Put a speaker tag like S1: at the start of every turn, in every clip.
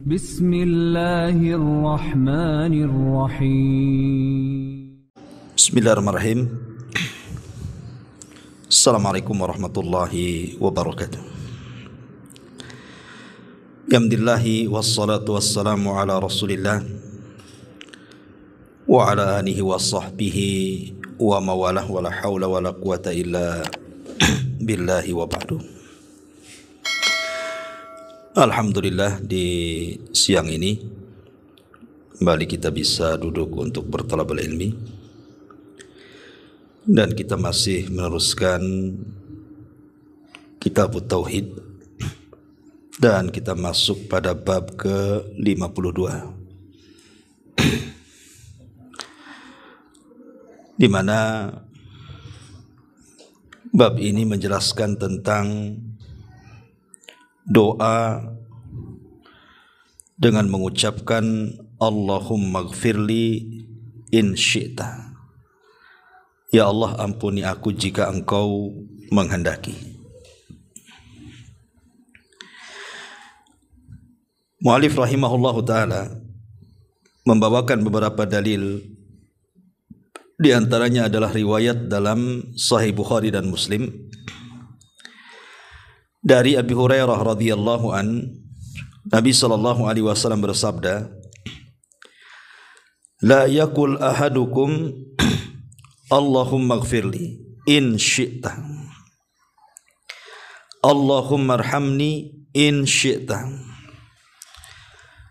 S1: Bismillahirrahmanirrahim. Bismillahirrahmanirrahim. Assalamualaikum warahmatullahi wabarakatuh. Alhamdulillahi wassalatu wassalamu ala rasulillah wa ala alihi wa sahbihi wa mawalah wa la hawla wa la quwata illa billahi wa ba'du. Alhamdulillah di siang ini kembali kita bisa duduk untuk bertalabul ilmi dan kita masih meneruskan kitab tauhid dan kita masuk pada bab ke-52 di mana bab ini menjelaskan tentang doa dengan mengucapkan Allahumma gfirli in syi'ta. Ya Allah ampuni aku jika engkau menghendaki. Mu'alif rahimahullah ta'ala membawakan beberapa dalil di antaranya adalah riwayat dalam Sahih Bukhari dan Muslim dari Abi Hurairah radhiyallahu an Nabi sallallahu alaihi wasallam bersabda, "La yakul ahadukum Allahumma gfirli in syi'ta. Allahumma arhamni in syi'ta."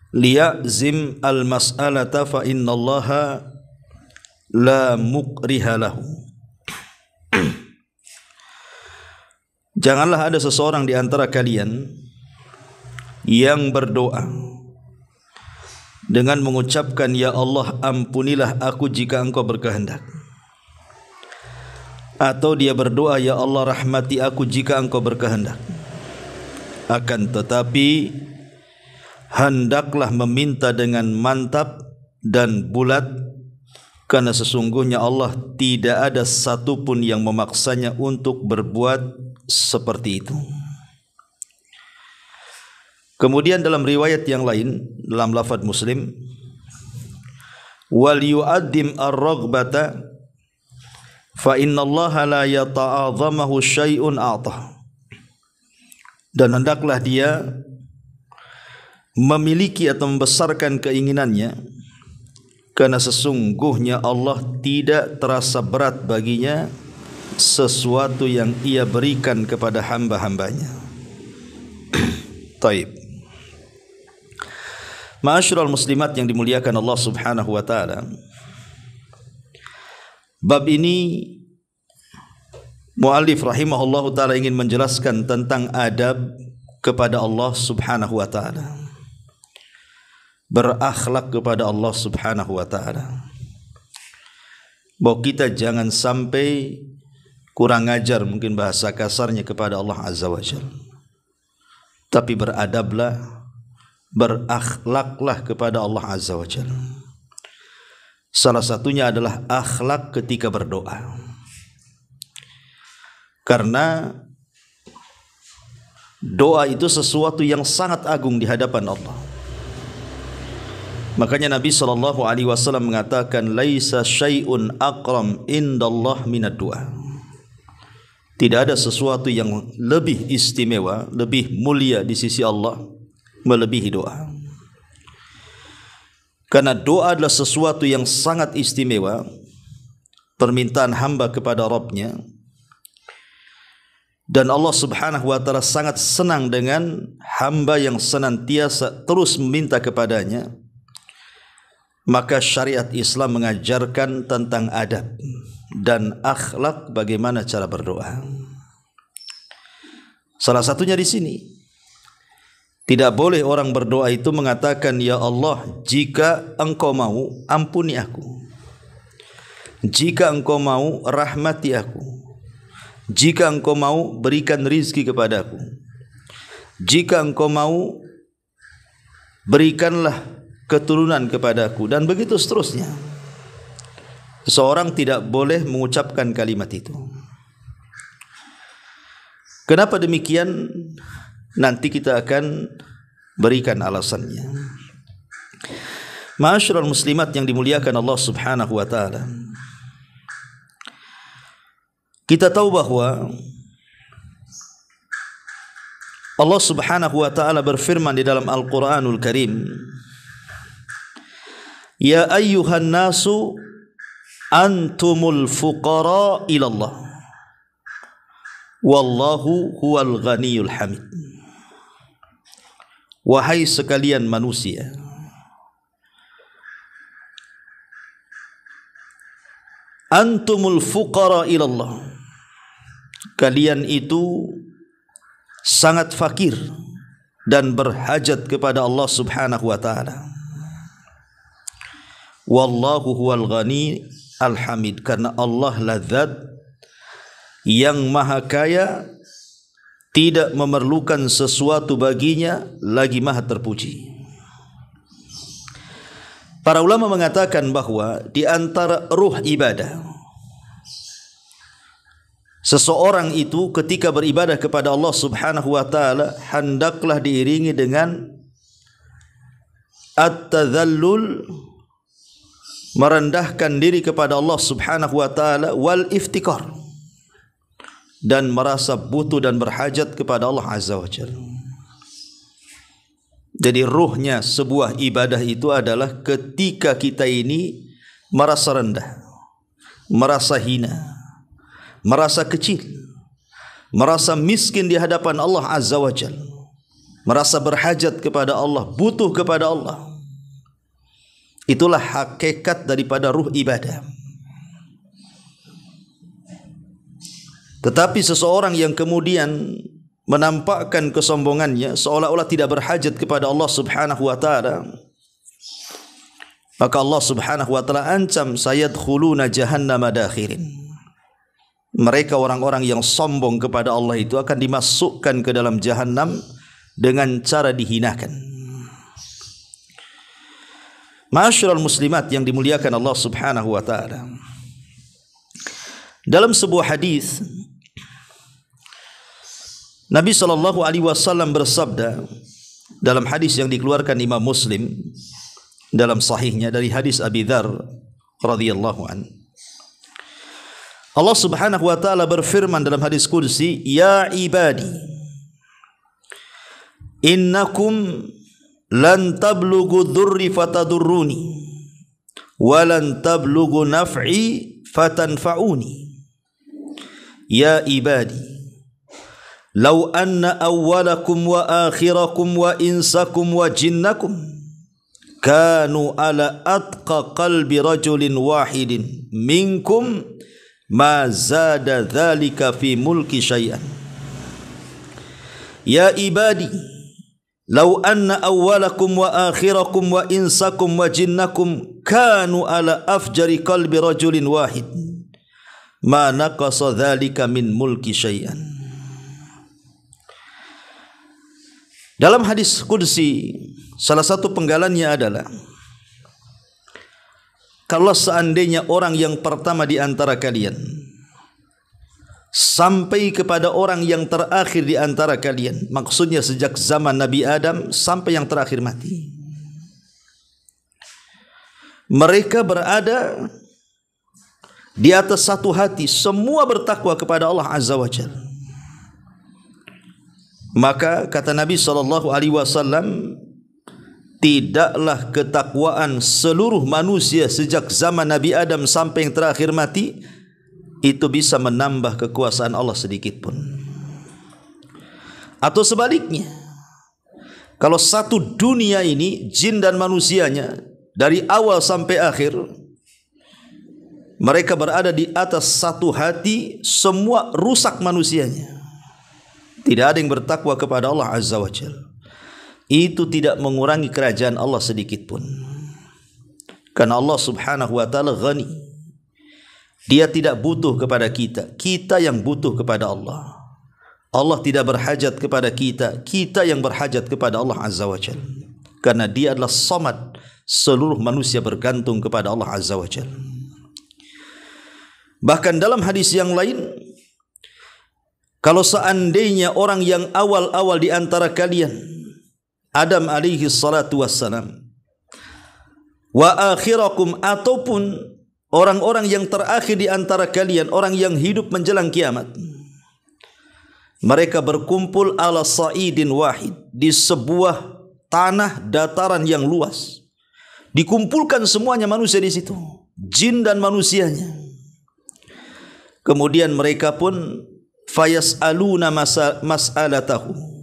S1: Liyazim al-mas'alata fa innallaha la mukriha lahum Janganlah ada seseorang di antara kalian yang berdoa dengan mengucapkan ya Allah ampunilah aku jika engkau berkehendak atau dia berdoa ya Allah rahmati aku jika engkau berkehendak akan tetapi hendaklah meminta dengan mantap dan bulat karena sesungguhnya Allah tidak ada satupun yang memaksanya untuk berbuat seperti itu. Kemudian dalam riwayat yang lain dalam lafaz Muslim wal yu'addim ar-raghbata fa Allah la yata'azamahu syai'un a'tah. Dan hendaklah dia memiliki atau membesarkan keinginannya karena sesungguhnya Allah tidak terasa berat baginya sesuatu yang ia berikan kepada hamba-hambanya. Taib. Ma'asyiral muslimat yang dimuliakan Allah Subhanahu wa taala. Bab ini muallif rahimahullah taala ingin menjelaskan tentang adab kepada Allah Subhanahu wa taala. Berakhlak kepada Allah Subhanahu wa taala. Bahwa kita jangan sampai kurang ajar mungkin bahasa kasarnya kepada Allah Azza wa Jal. Tapi beradablah, berakhlaklah kepada Allah Azza wa Jal. Salah satunya adalah akhlak ketika berdoa. Karena doa itu sesuatu yang sangat agung di hadapan Allah. Makanya Nabi sallallahu alaihi wasallam mengatakan laisa syai'un aqram indallah minad du'a. Tidak ada sesuatu yang lebih istimewa, lebih mulia di sisi Allah melebihi doa. Karena doa adalah sesuatu yang sangat istimewa, permintaan hamba kepada Rabbnya. Dan Allah subhanahu wa ta'ala sangat senang dengan hamba yang senantiasa terus meminta kepadanya. Maka syariat Islam mengajarkan tentang adab. Adab dan akhlak bagaimana cara berdoa. Salah satunya di sini. Tidak boleh orang berdoa itu mengatakan ya Allah, jika Engkau mau ampuni aku. Jika Engkau mau rahmati aku. Jika Engkau mau berikan rizki kepadaku. Jika Engkau mau berikanlah keturunan kepadaku dan begitu seterusnya seorang tidak boleh mengucapkan kalimat itu. Kenapa demikian? Nanti kita akan berikan alasannya. Ma'asyiral muslimat yang dimuliakan Allah Subhanahu wa taala. Kita tahu bahwa Allah Subhanahu wa taala berfirman di dalam Al-Qur'anul Karim, "Ya ayyuhan nasu antumul fuqara ilallah wallahu huwal ghaniyul hamid wahai sekalian manusia antumul fuqara ilallah kalian itu sangat fakir dan berhajat kepada Allah Subhanahu wa taala wallahu huwal ghani al karena Allah ladzat yang maha kaya tidak memerlukan sesuatu baginya lagi maha terpuji. Para ulama mengatakan bahwa di antara ruh ibadah seseorang itu ketika beribadah kepada Allah Subhanahu wa taala hendaklah diiringi dengan at-tadhallul merendahkan diri kepada Allah Subhanahu wa taala wal iftikar dan merasa butuh dan berhajat kepada Allah Azza wa Jalla. Jadi ruhnya sebuah ibadah itu adalah ketika kita ini merasa rendah, merasa hina, merasa kecil, merasa miskin di hadapan Allah Azza wa Jalla, merasa berhajat kepada Allah, butuh kepada Allah. Itulah hakikat daripada ruh ibadah. Tetapi seseorang yang kemudian menampakkan kesombongannya seolah-olah tidak berhajat kepada Allah Subhanahu wa taala, maka Allah Subhanahu wa taala ancam sayadkhuluna jahannama dakhirin. Mereka orang-orang yang sombong kepada Allah itu akan dimasukkan ke dalam jahanam dengan cara dihinakan. Masyarul muslimat yang dimuliakan Allah Subhanahu wa taala. Dalam sebuah hadis Nabi sallallahu alaihi wasallam bersabda dalam hadis yang dikeluarkan Imam Muslim dalam sahihnya dari hadis Abi Dzar radhiyallahu an. Allah Subhanahu wa taala berfirman dalam hadis kursi, "Ya ibadi, innakum لن تبلغ ذري فتضروني ولن تبلغ نفعي فتنفعوني يا عبادي لو أن أولكم وآخركم وإنسكم وجنكم كانوا على أتقى قلب رجل واحد منكم ما زاد ذلك في ملك شيئا يا عبادي Lau anna awwalakum wa akhirakum wa insakum wa jinnakum kanu ala afjari qalbi rajulin wahid ma naqasa dhalika Dalam hadis kudsi salah satu penggalannya adalah kalau seandainya orang yang pertama di antara kalian sampai kepada orang yang terakhir di antara kalian. Maksudnya sejak zaman Nabi Adam sampai yang terakhir mati. Mereka berada di atas satu hati, semua bertakwa kepada Allah Azza wa Jal. Maka kata Nabi sallallahu alaihi wasallam, tidaklah ketakwaan seluruh manusia sejak zaman Nabi Adam sampai yang terakhir mati itu bisa menambah kekuasaan Allah sedikit pun. Atau sebaliknya, kalau satu dunia ini jin dan manusianya dari awal sampai akhir mereka berada di atas satu hati semua rusak manusianya. Tidak ada yang bertakwa kepada Allah Azza wa Jal. Itu tidak mengurangi kerajaan Allah sedikit pun. Karena Allah Subhanahu wa taala ghani. Dia tidak butuh kepada kita, kita yang butuh kepada Allah. Allah tidak berhajat kepada kita, kita yang berhajat kepada Allah Azza wa Jal. Karena dia adalah somat seluruh manusia bergantung kepada Allah Azza wa Jal. Bahkan dalam hadis yang lain, kalau seandainya orang yang awal-awal di antara kalian, Adam alaihi salatu wassalam, wa akhirakum ataupun orang-orang yang terakhir di antara kalian, orang yang hidup menjelang kiamat. Mereka berkumpul ala sa'idin wahid di sebuah tanah dataran yang luas. Dikumpulkan semuanya manusia di situ, jin dan manusianya. Kemudian mereka pun fayas'aluna mas'alatahu. Mas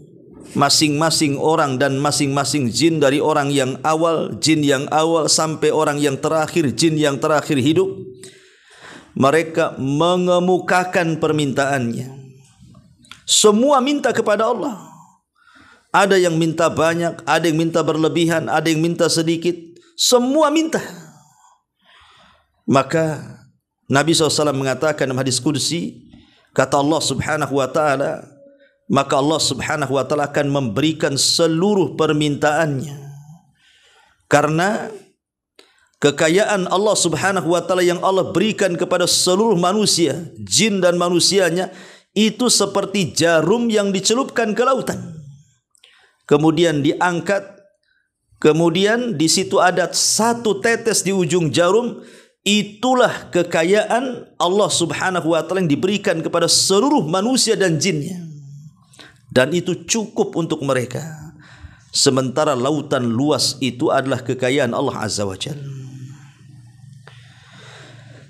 S1: masing-masing orang dan masing-masing jin dari orang yang awal, jin yang awal sampai orang yang terakhir, jin yang terakhir hidup. Mereka mengemukakan permintaannya. Semua minta kepada Allah. Ada yang minta banyak, ada yang minta berlebihan, ada yang minta sedikit. Semua minta. Maka Nabi SAW mengatakan dalam hadis kursi, kata Allah Subhanahu wa taala, maka Allah Subhanahu wa taala akan memberikan seluruh permintaannya. Karena kekayaan Allah Subhanahu wa taala yang Allah berikan kepada seluruh manusia, jin dan manusianya itu seperti jarum yang dicelupkan ke lautan. Kemudian diangkat Kemudian di situ ada satu tetes di ujung jarum itulah kekayaan Allah Subhanahu wa taala yang diberikan kepada seluruh manusia dan jinnya dan itu cukup untuk mereka. Sementara lautan luas itu adalah kekayaan Allah Azza wa Jal.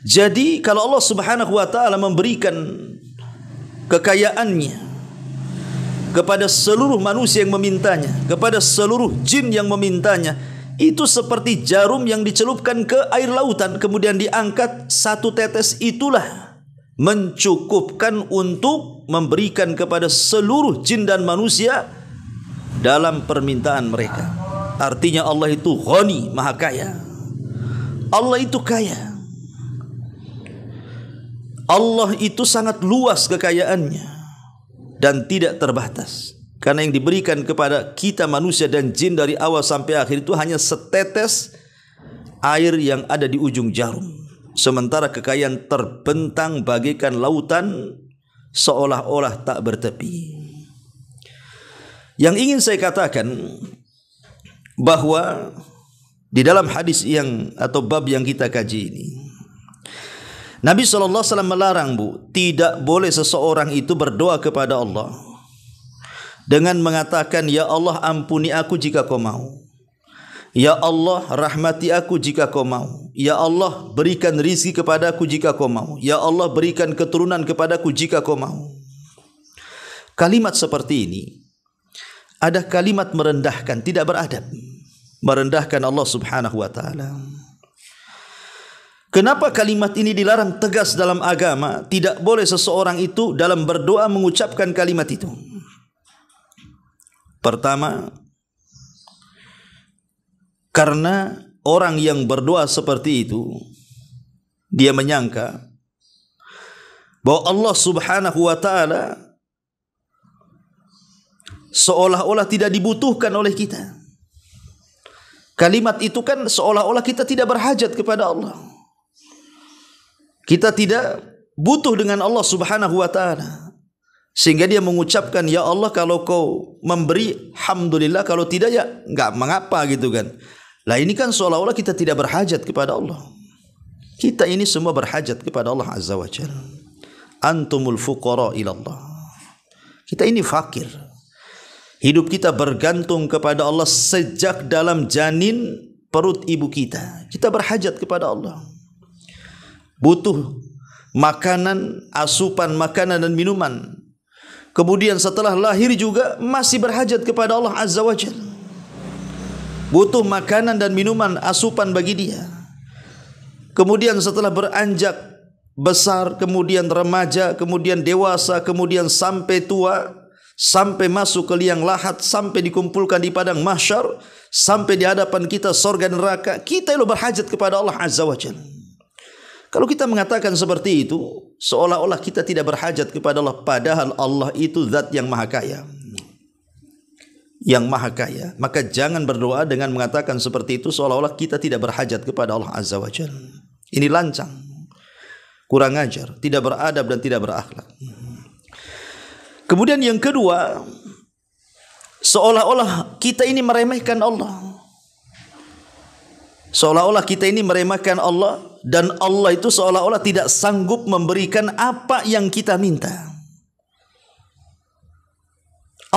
S1: Jadi kalau Allah Subhanahu wa taala memberikan kekayaannya kepada seluruh manusia yang memintanya, kepada seluruh jin yang memintanya, itu seperti jarum yang dicelupkan ke air lautan kemudian diangkat satu tetes itulah mencukupkan untuk memberikan kepada seluruh jin dan manusia dalam permintaan mereka. Artinya Allah itu ghani, maha kaya. Allah itu kaya. Allah itu sangat luas kekayaannya dan tidak terbatas. Karena yang diberikan kepada kita manusia dan jin dari awal sampai akhir itu hanya setetes air yang ada di ujung jarum. Sementara kekayaan terbentang bagaikan lautan seolah-olah tak bertepi. Yang ingin saya katakan bahwa di dalam hadis yang atau bab yang kita kaji ini Nabi saw melarang Bu, tidak boleh seseorang itu berdoa kepada Allah dengan mengatakan ya Allah ampuni aku jika kau mau. Ya Allah rahmati aku jika kau mau Ya Allah berikan rizki kepadaku jika kau mau Ya Allah berikan keturunan kepadaku jika kau mau Kalimat seperti ini ada kalimat merendahkan tidak beradab merendahkan Allah Subhanahu wa taala Kenapa kalimat ini dilarang tegas dalam agama? Tidak boleh seseorang itu dalam berdoa mengucapkan kalimat itu. Pertama, karena orang yang berdoa seperti itu dia menyangka bahwa Allah Subhanahu wa taala seolah-olah tidak dibutuhkan oleh kita. Kalimat itu kan seolah-olah kita tidak berhajat kepada Allah. Kita tidak butuh dengan Allah Subhanahu wa taala. Sehingga dia mengucapkan, "Ya Allah, kalau kau memberi, alhamdulillah, kalau tidak ya enggak mengapa gitu kan." Lah ini kan seolah-olah kita tidak berhajat kepada Allah. Kita ini semua berhajat kepada Allah Azza wa Jal. Antumul fuqara ilallah. Kita ini fakir. Hidup kita bergantung kepada Allah sejak dalam janin perut ibu kita. Kita berhajat kepada Allah. Butuh makanan, asupan makanan dan minuman. Kemudian setelah lahir juga masih berhajat kepada Allah Azza wa Jalla butuh makanan dan minuman asupan bagi dia. Kemudian setelah beranjak besar, kemudian remaja, kemudian dewasa, kemudian sampai tua, sampai masuk ke liang lahat, sampai dikumpulkan di padang mahsyar, sampai di hadapan kita sorga neraka, kita itu berhajat kepada Allah Azza wa Jalla. Kalau kita mengatakan seperti itu, seolah-olah kita tidak berhajat kepada Allah, padahal Allah itu zat yang maha kaya yang maha kaya. Maka jangan berdoa dengan mengatakan seperti itu seolah-olah kita tidak berhajat kepada Allah Azza wa Jal. Ini lancang, kurang ajar, tidak beradab dan tidak berakhlak. Kemudian yang kedua, seolah-olah kita ini meremehkan Allah. Seolah-olah kita ini meremehkan Allah dan Allah itu seolah-olah tidak sanggup memberikan apa yang kita minta.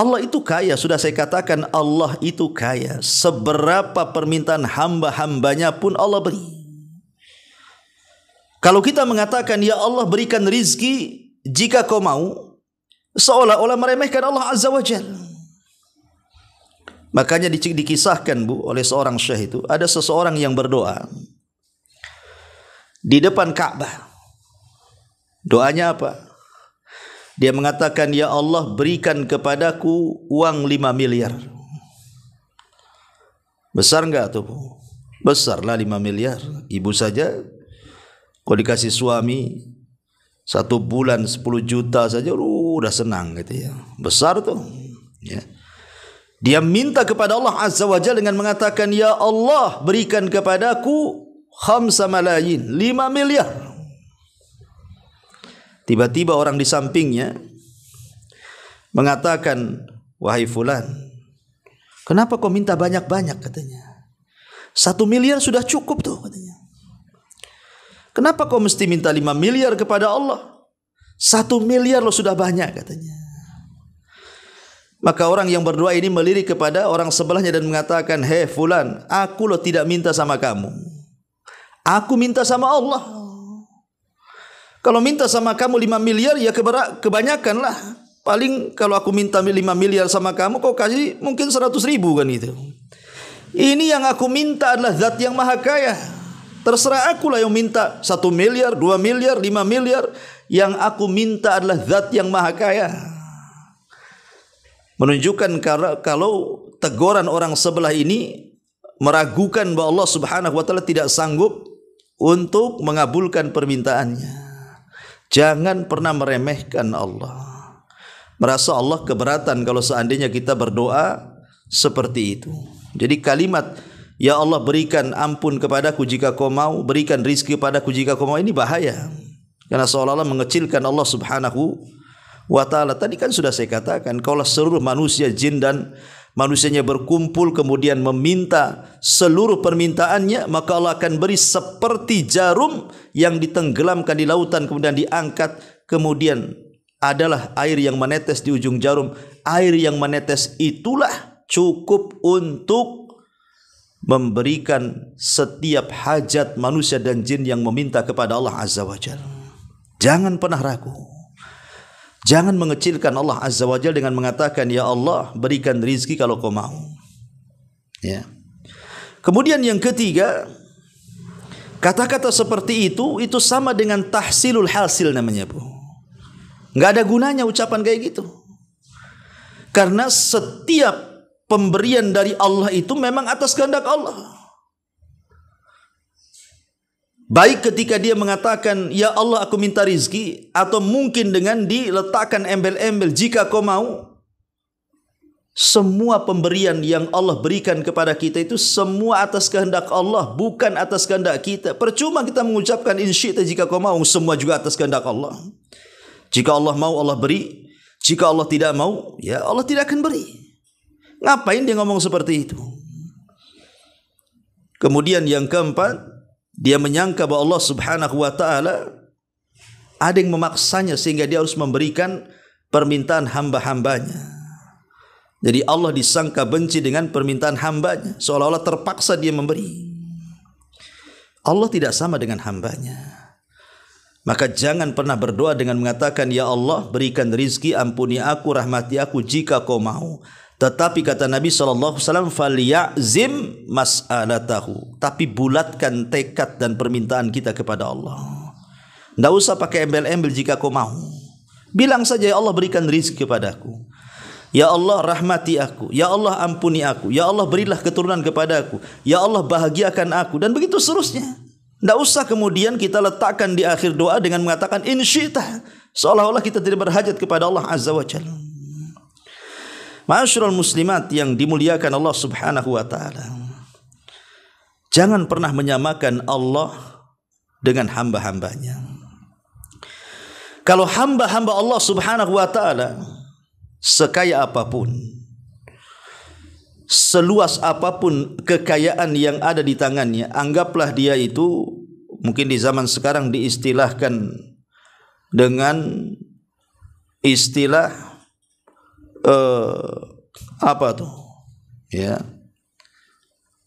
S1: Allah itu kaya, sudah saya katakan Allah itu kaya. Seberapa permintaan hamba-hambanya pun Allah beri. Kalau kita mengatakan ya Allah berikan rizki jika kau mau, seolah-olah meremehkan Allah Azza wa Jal. Makanya di dikisahkan bu oleh seorang syekh itu ada seseorang yang berdoa di depan Ka'bah. Doanya apa? Dia mengatakan, "Ya Allah, berikan kepadaku uang lima miliar." Besar enggak tuh? Besarlah lima miliar. Ibu saja kalau dikasih suami satu bulan sepuluh juta saja uh, udah senang gitu ya. Besar tuh. Ya. Dia minta kepada Allah Azza wa Jalla dengan mengatakan, "Ya Allah, berikan kepadaku khamsa malayin, 5 miliar." Tiba-tiba orang di sampingnya mengatakan, "Wahai fulan, kenapa kau minta banyak-banyak?" katanya. Satu miliar sudah cukup tuh katanya. Kenapa kau mesti minta lima miliar kepada Allah? Satu miliar lo sudah banyak katanya. Maka orang yang berdoa ini melirik kepada orang sebelahnya dan mengatakan, "Hei fulan, aku lo tidak minta sama kamu. Aku minta sama Allah." Kalau minta sama kamu 5 miliar ya kebanyakan lah. Paling kalau aku minta 5 miliar sama kamu kau kasih mungkin 100 ribu kan itu. Ini yang aku minta adalah zat yang maha kaya. Terserah akulah yang minta 1 miliar, 2 miliar, 5 miliar. Yang aku minta adalah zat yang maha kaya. Menunjukkan kalau teguran orang sebelah ini meragukan bahwa Allah Subhanahu wa taala tidak sanggup untuk mengabulkan permintaannya. Jangan pernah meremehkan Allah. Merasa Allah keberatan kalau seandainya kita berdoa seperti itu. Jadi kalimat Ya Allah berikan ampun kepadaku jika kau mau, berikan rizki kepadaku jika kau mau ini bahaya. Karena seolah-olah mengecilkan Allah subhanahu wa ta'ala. Tadi kan sudah saya katakan, kalau seluruh manusia, jin dan manusianya berkumpul kemudian meminta seluruh permintaannya maka Allah akan beri seperti jarum yang ditenggelamkan di lautan kemudian diangkat kemudian adalah air yang menetes di ujung jarum air yang menetes itulah cukup untuk memberikan setiap hajat manusia dan jin yang meminta kepada Allah Azza wa Jangan pernah ragu. Jangan mengecilkan Allah Azza wa Jalla dengan mengatakan ya Allah berikan rizki kalau kau mau. Ya. Kemudian yang ketiga, kata-kata seperti itu itu sama dengan tahsilul hasil namanya, Bu. Enggak ada gunanya ucapan kayak gitu. Karena setiap pemberian dari Allah itu memang atas kehendak Allah. Baik ketika dia mengatakan, Ya Allah aku minta rizki, atau mungkin dengan diletakkan embel-embel jika kau mau. Semua pemberian yang Allah berikan kepada kita itu semua atas kehendak Allah, bukan atas kehendak kita. Percuma kita mengucapkan insyita jika kau mau, semua juga atas kehendak Allah. Jika Allah mau, Allah beri. Jika Allah tidak mau, ya Allah tidak akan beri. Ngapain dia ngomong seperti itu? Kemudian yang keempat, dia menyangka bahwa Allah Subhanahu wa taala ada yang memaksanya sehingga dia harus memberikan permintaan hamba-hambanya. Jadi Allah disangka benci dengan permintaan hambanya. Seolah-olah terpaksa dia memberi. Allah tidak sama dengan hambanya. Maka jangan pernah berdoa dengan mengatakan, Ya Allah berikan rizki, ampuni aku, rahmati aku jika kau mau. Tetapi kata Nabi SAW, faliyazim mas'alatahu. Tapi bulatkan tekad dan permintaan kita kepada Allah. Tidak usah pakai embel-embel jika kau mau. Bilang saja, ya Allah berikan rizki kepadaku. Ya Allah rahmati aku. Ya Allah ampuni aku. Ya Allah berilah keturunan kepadaku. Ya Allah bahagiakan aku. Dan begitu seterusnya. Tidak usah kemudian kita letakkan di akhir doa dengan mengatakan insyita. Seolah-olah kita tidak berhajat kepada Allah Azza wa Jalla. Masyurul muslimat yang dimuliakan Allah subhanahu wa ta'ala. Jangan pernah menyamakan Allah dengan hamba-hambanya. Kalau hamba-hamba Allah subhanahu wa ta'ala sekaya apapun, seluas apapun kekayaan yang ada di tangannya, anggaplah dia itu mungkin di zaman sekarang diistilahkan dengan istilah eh, apa tuh ya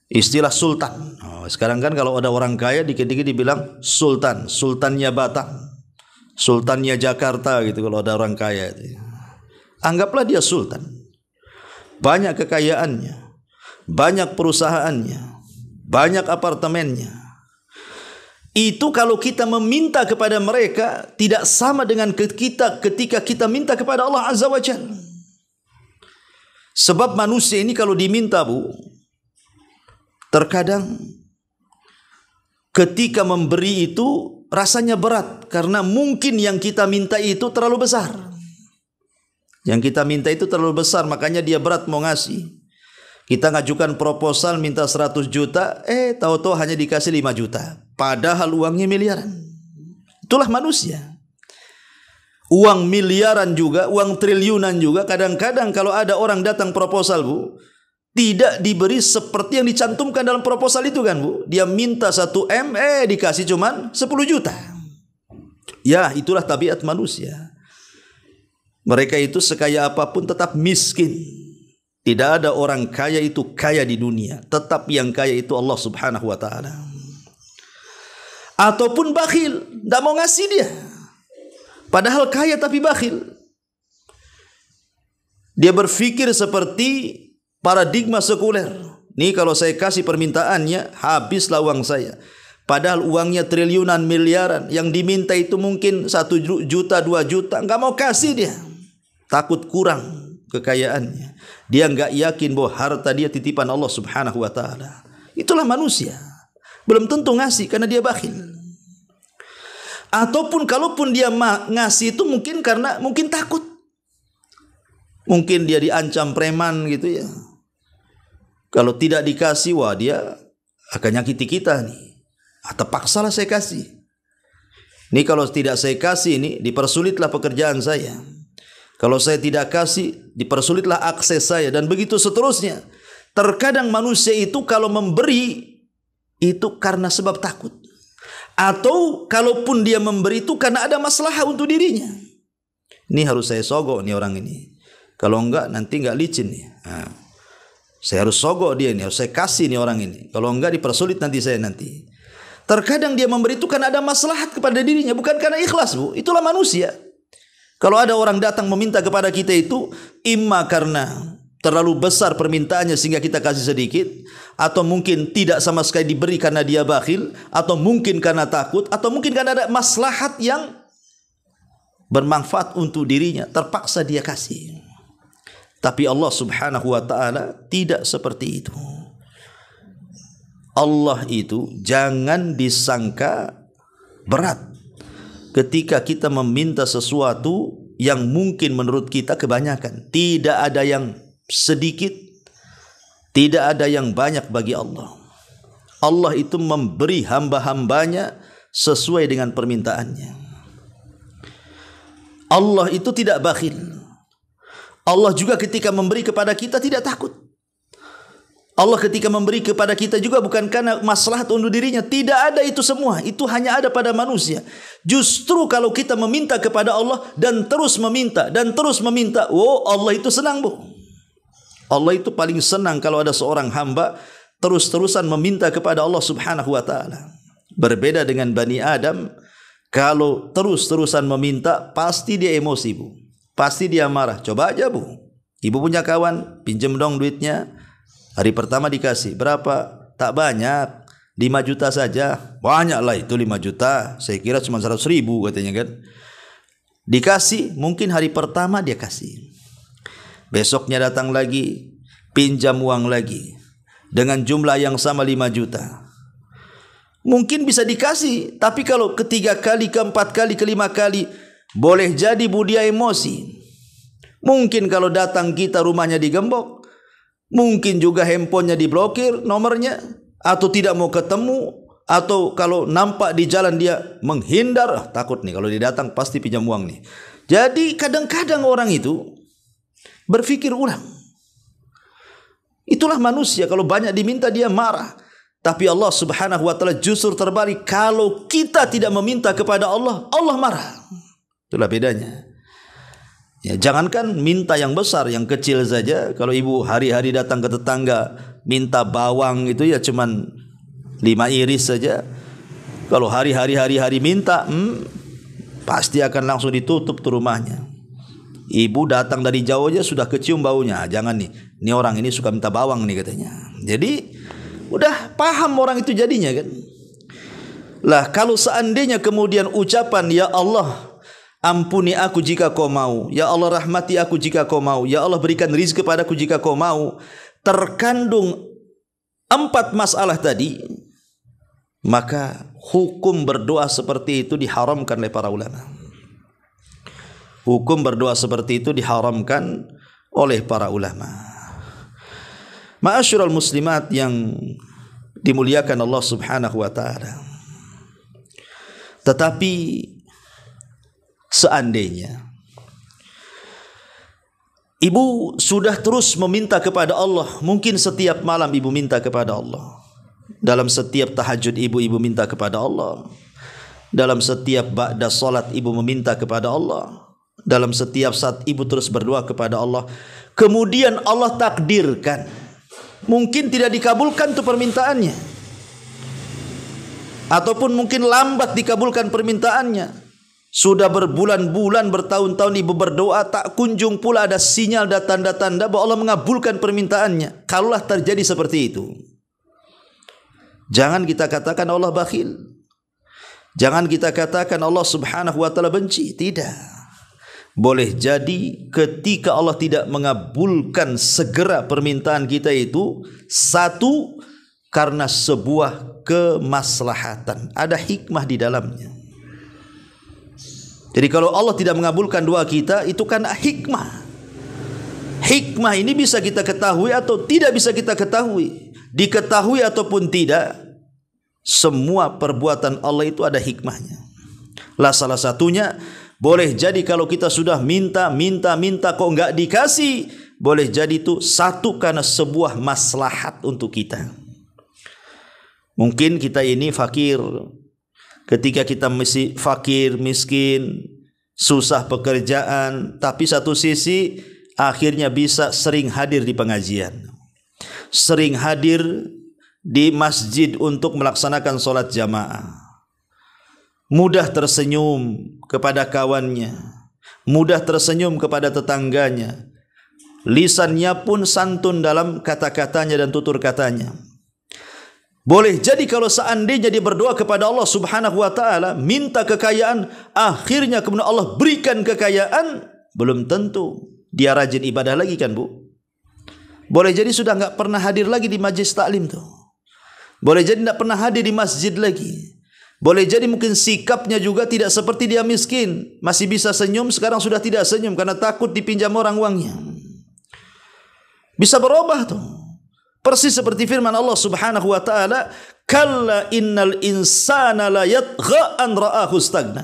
S1: istilah sultan oh, sekarang kan kalau ada orang kaya dikit-dikit dibilang sultan sultannya Batam sultannya Jakarta gitu kalau ada orang kaya itu. anggaplah dia sultan banyak kekayaannya banyak perusahaannya banyak apartemennya itu kalau kita meminta kepada mereka tidak sama dengan kita ketika kita minta kepada Allah Azza wa Jalla. Sebab manusia ini kalau diminta bu, terkadang ketika memberi itu rasanya berat karena mungkin yang kita minta itu terlalu besar. Yang kita minta itu terlalu besar makanya dia berat mau ngasih. Kita ngajukan proposal minta 100 juta, eh tahu-tahu hanya dikasih 5 juta. Padahal uangnya miliaran. Itulah manusia uang miliaran juga, uang triliunan juga. Kadang-kadang kalau ada orang datang proposal, Bu, tidak diberi seperti yang dicantumkan dalam proposal itu kan, Bu. Dia minta satu M, eh dikasih cuman 10 juta. Ya, itulah tabiat manusia. Mereka itu sekaya apapun tetap miskin. Tidak ada orang kaya itu kaya di dunia. Tetap yang kaya itu Allah subhanahu wa ta'ala. Ataupun bakhil. Tidak mau ngasih dia. Padahal kaya tapi bakhil. Dia berpikir seperti paradigma sekuler. Nih kalau saya kasih permintaannya, habislah uang saya. Padahal uangnya triliunan, miliaran. Yang diminta itu mungkin satu juta, dua juta. Nggak mau kasih dia. Takut kurang kekayaannya. Dia nggak yakin bahwa harta dia titipan Allah subhanahu wa ta'ala. Itulah manusia. Belum tentu ngasih karena dia bakhil. Ataupun kalaupun dia ngasih itu mungkin karena mungkin takut. Mungkin dia diancam preman gitu ya. Kalau tidak dikasih wah dia akan nyakiti kita nih. Atau ah, paksalah saya kasih. Ini kalau tidak saya kasih ini dipersulitlah pekerjaan saya. Kalau saya tidak kasih dipersulitlah akses saya dan begitu seterusnya. Terkadang manusia itu kalau memberi itu karena sebab takut. Atau kalaupun dia memberi itu karena ada masalah untuk dirinya. Ini harus saya sogok nih orang ini. Kalau enggak nanti enggak licin nih. Nah, saya harus sogok dia nih, harus saya kasih nih orang ini. Kalau enggak dipersulit nanti saya nanti. Terkadang dia memberi itu karena ada maslahat kepada dirinya, bukan karena ikhlas, Bu. Itulah manusia. Kalau ada orang datang meminta kepada kita itu imma karena terlalu besar permintaannya sehingga kita kasih sedikit atau mungkin tidak sama sekali diberi karena dia bakhil atau mungkin karena takut atau mungkin karena ada maslahat yang bermanfaat untuk dirinya terpaksa dia kasih tapi Allah Subhanahu wa taala tidak seperti itu Allah itu jangan disangka berat ketika kita meminta sesuatu yang mungkin menurut kita kebanyakan tidak ada yang sedikit tidak ada yang banyak bagi Allah Allah itu memberi hamba-hambanya sesuai dengan permintaannya Allah itu tidak bakhil Allah juga ketika memberi kepada kita tidak takut Allah ketika memberi kepada kita juga bukan karena masalah untuk dirinya. Tidak ada itu semua. Itu hanya ada pada manusia. Justru kalau kita meminta kepada Allah dan terus meminta dan terus meminta. Oh Allah itu senang bu. Allah itu paling senang kalau ada seorang hamba terus-terusan meminta kepada Allah Subhanahu wa taala. Berbeda dengan Bani Adam, kalau terus-terusan meminta pasti dia emosi, Bu. Pasti dia marah. Coba aja, Bu. Ibu punya kawan, pinjem dong duitnya. Hari pertama dikasih berapa? Tak banyak. 5 juta saja. Banyak lah itu 5 juta. Saya kira cuma 100 ribu katanya kan. Dikasih, mungkin hari pertama dia kasih. Besoknya datang lagi, pinjam uang lagi dengan jumlah yang sama 5 juta. Mungkin bisa dikasih, tapi kalau ketiga kali, keempat kali, kelima kali, boleh jadi budia emosi. Mungkin kalau datang kita rumahnya digembok, mungkin juga handphonenya diblokir nomornya, atau tidak mau ketemu, atau kalau nampak di jalan dia menghindar, ah, takut nih kalau dia datang pasti pinjam uang nih. Jadi kadang-kadang orang itu Berpikir ulang. Itulah manusia kalau banyak diminta dia marah. Tapi Allah Subhanahu wa taala justru terbalik kalau kita tidak meminta kepada Allah, Allah marah. Itulah bedanya. Ya, jangankan minta yang besar, yang kecil saja. Kalau ibu hari-hari datang ke tetangga minta bawang itu ya cuman lima iris saja. Kalau hari-hari hari-hari minta, hmm, pasti akan langsung ditutup tuh rumahnya. Ibu datang dari jauh aja sudah kecium baunya. Jangan nih. Ini orang ini suka minta bawang nih katanya. Jadi udah paham orang itu jadinya kan. Lah kalau seandainya kemudian ucapan ya Allah ampuni aku jika kau mau. Ya Allah rahmati aku jika kau mau. Ya Allah berikan rizki kepadaku jika kau mau. Terkandung empat masalah tadi. Maka hukum berdoa seperti itu diharamkan oleh para ulama. Hukum berdoa seperti itu diharamkan oleh para ulama. Ma'asyiral muslimat yang dimuliakan Allah Subhanahu wa taala. Tetapi seandainya Ibu sudah terus meminta kepada Allah, mungkin setiap malam ibu minta kepada Allah. Dalam setiap tahajud ibu-ibu minta kepada Allah. Dalam setiap ba'da salat ibu meminta kepada Allah. Dalam setiap saat ibu terus berdoa kepada Allah. Kemudian Allah takdirkan. Mungkin tidak dikabulkan tuh permintaannya. Ataupun mungkin lambat dikabulkan permintaannya. Sudah berbulan-bulan bertahun-tahun ibu berdoa tak kunjung pula ada sinyal dan tanda-tanda bahwa Allah mengabulkan permintaannya. Kalaulah terjadi seperti itu. Jangan kita katakan Allah bakhil. Jangan kita katakan Allah Subhanahu wa taala benci, tidak. Boleh jadi ketika Allah tidak mengabulkan segera permintaan kita itu satu karena sebuah kemaslahatan, ada hikmah di dalamnya. Jadi kalau Allah tidak mengabulkan doa kita itu karena hikmah. Hikmah ini bisa kita ketahui atau tidak bisa kita ketahui, diketahui ataupun tidak, semua perbuatan Allah itu ada hikmahnya. Lah salah satunya boleh jadi kalau kita sudah minta, minta, minta kok enggak dikasih. Boleh jadi itu satu karena sebuah maslahat untuk kita. Mungkin kita ini fakir. Ketika kita masih fakir, miskin, susah pekerjaan. Tapi satu sisi akhirnya bisa sering hadir di pengajian. Sering hadir di masjid untuk melaksanakan sholat jamaah mudah tersenyum kepada kawannya, mudah tersenyum kepada tetangganya. Lisannya pun santun dalam kata-katanya dan tutur katanya. Boleh jadi kalau seandainya dia berdoa kepada Allah Subhanahu wa taala, minta kekayaan, akhirnya kemudian Allah berikan kekayaan, belum tentu dia rajin ibadah lagi kan, Bu? Boleh jadi sudah enggak pernah hadir lagi di majelis taklim tuh. Boleh jadi tidak pernah hadir di masjid lagi. Boleh jadi mungkin sikapnya juga tidak seperti dia miskin. Masih bisa senyum, sekarang sudah tidak senyum karena takut dipinjam orang uangnya. Bisa berubah tuh. Persis seperti firman Allah Subhanahu wa taala, "Kalla innal insana la yatgha ra'ahu stagna."